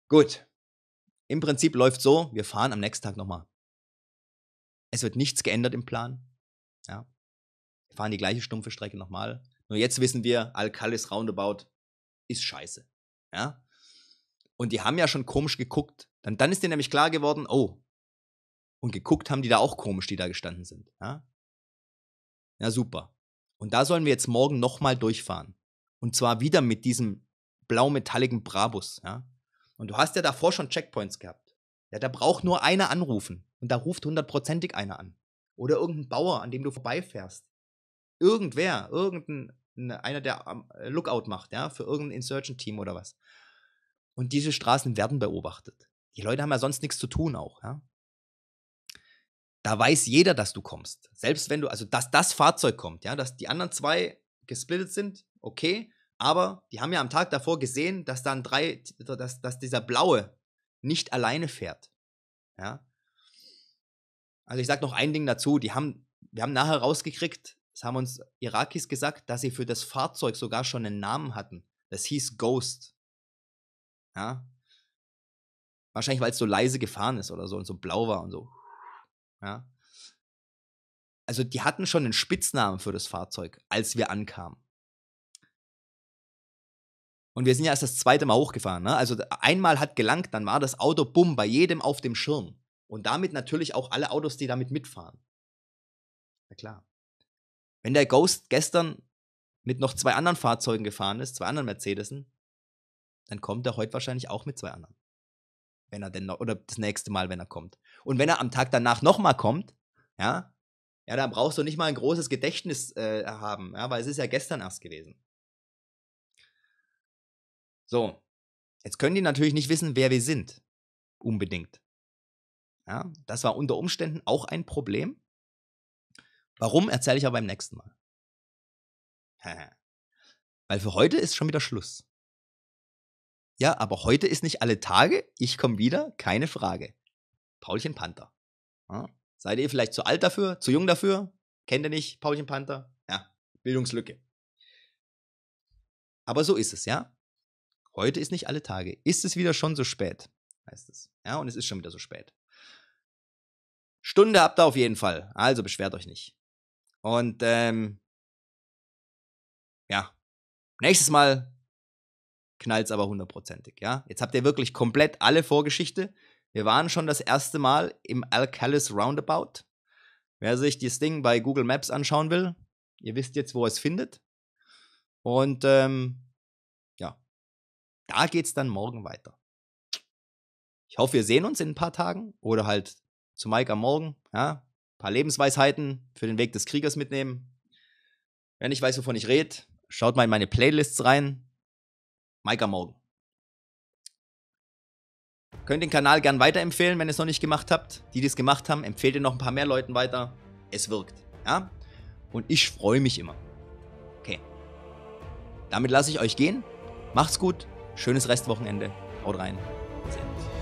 Gut. Im Prinzip läuft so, wir fahren am nächsten Tag nochmal. Es wird nichts geändert im Plan. Ja. Wir fahren die gleiche stumpfe Strecke nochmal. Nur jetzt wissen wir, Alcalis Roundabout ist scheiße. Ja. Und die haben ja schon komisch geguckt. Dann, dann ist denen nämlich klar geworden, oh. Und geguckt haben die da auch komisch, die da gestanden sind. Ja. ja super. Und da sollen wir jetzt morgen nochmal durchfahren. Und zwar wieder mit diesem blau-metalligen Brabus. Ja. Und du hast ja davor schon Checkpoints gehabt. Ja, da braucht nur einer anrufen. Und da ruft hundertprozentig einer an. Oder irgendein Bauer, an dem du vorbeifährst. Irgendwer, irgendein, einer, der äh, Lookout macht, ja, für irgendein Insurgent-Team oder was. Und diese Straßen werden beobachtet. Die Leute haben ja sonst nichts zu tun auch, ja. Da weiß jeder, dass du kommst. Selbst wenn du, also dass das Fahrzeug kommt, ja, dass die anderen zwei gesplittet sind, okay, aber die haben ja am Tag davor gesehen, dass dann drei, dass, dass dieser Blaue nicht alleine fährt. Ja. Also ich sage noch ein Ding dazu, die haben, wir haben nachher rausgekriegt, das haben uns Irakis gesagt, dass sie für das Fahrzeug sogar schon einen Namen hatten. Das hieß Ghost. Ja. Wahrscheinlich, weil es so leise gefahren ist oder so und so blau war und so. Ja. Also die hatten schon einen Spitznamen für das Fahrzeug, als wir ankamen. Und wir sind ja erst das zweite Mal hochgefahren. Ne? Also einmal hat gelangt, dann war das Auto bumm bei jedem auf dem Schirm. Und damit natürlich auch alle Autos, die damit mitfahren. Na klar. Wenn der Ghost gestern mit noch zwei anderen Fahrzeugen gefahren ist, zwei anderen Mercedesen, dann kommt er heute wahrscheinlich auch mit zwei anderen. Wenn er denn noch, oder das nächste Mal, wenn er kommt. Und wenn er am Tag danach nochmal kommt, ja, ja, dann brauchst du nicht mal ein großes Gedächtnis äh, haben, ja, weil es ist ja gestern erst gewesen. So, jetzt können die natürlich nicht wissen, wer wir sind. Unbedingt. Ja, das war unter Umständen auch ein Problem. Warum, erzähle ich aber beim nächsten Mal. Weil für heute ist schon wieder Schluss. Ja, aber heute ist nicht alle Tage. Ich komme wieder, keine Frage. Paulchen Panther. Ja, seid ihr vielleicht zu alt dafür, zu jung dafür? Kennt ihr nicht Paulchen Panther? Ja, Bildungslücke. Aber so ist es, ja. Heute ist nicht alle Tage. Ist es wieder schon so spät? Heißt es. Ja, und es ist schon wieder so spät. Stunde habt ihr auf jeden Fall. Also beschwert euch nicht. Und ähm, ja, nächstes Mal knallt es aber hundertprozentig. Ja, jetzt habt ihr wirklich komplett alle Vorgeschichte. Wir waren schon das erste Mal im Alcalis Roundabout. Wer sich dieses Ding bei Google Maps anschauen will, ihr wisst jetzt, wo es findet. Und ähm, da geht's dann morgen weiter. Ich hoffe, wir sehen uns in ein paar Tagen oder halt zu Mike am Morgen. Ja, ein paar Lebensweisheiten für den Weg des Kriegers mitnehmen. Wenn ich weiß, wovon ich rede, schaut mal in meine Playlists rein. Mike am Morgen. Könnt den Kanal gern weiterempfehlen, wenn ihr es noch nicht gemacht habt. Die, die es gemacht haben, empfehlt ihr noch ein paar mehr Leuten weiter. Es wirkt. Ja? Und ich freue mich immer. Okay. Damit lasse ich euch gehen. Macht's gut. Schönes Restwochenende. Haut rein. Bis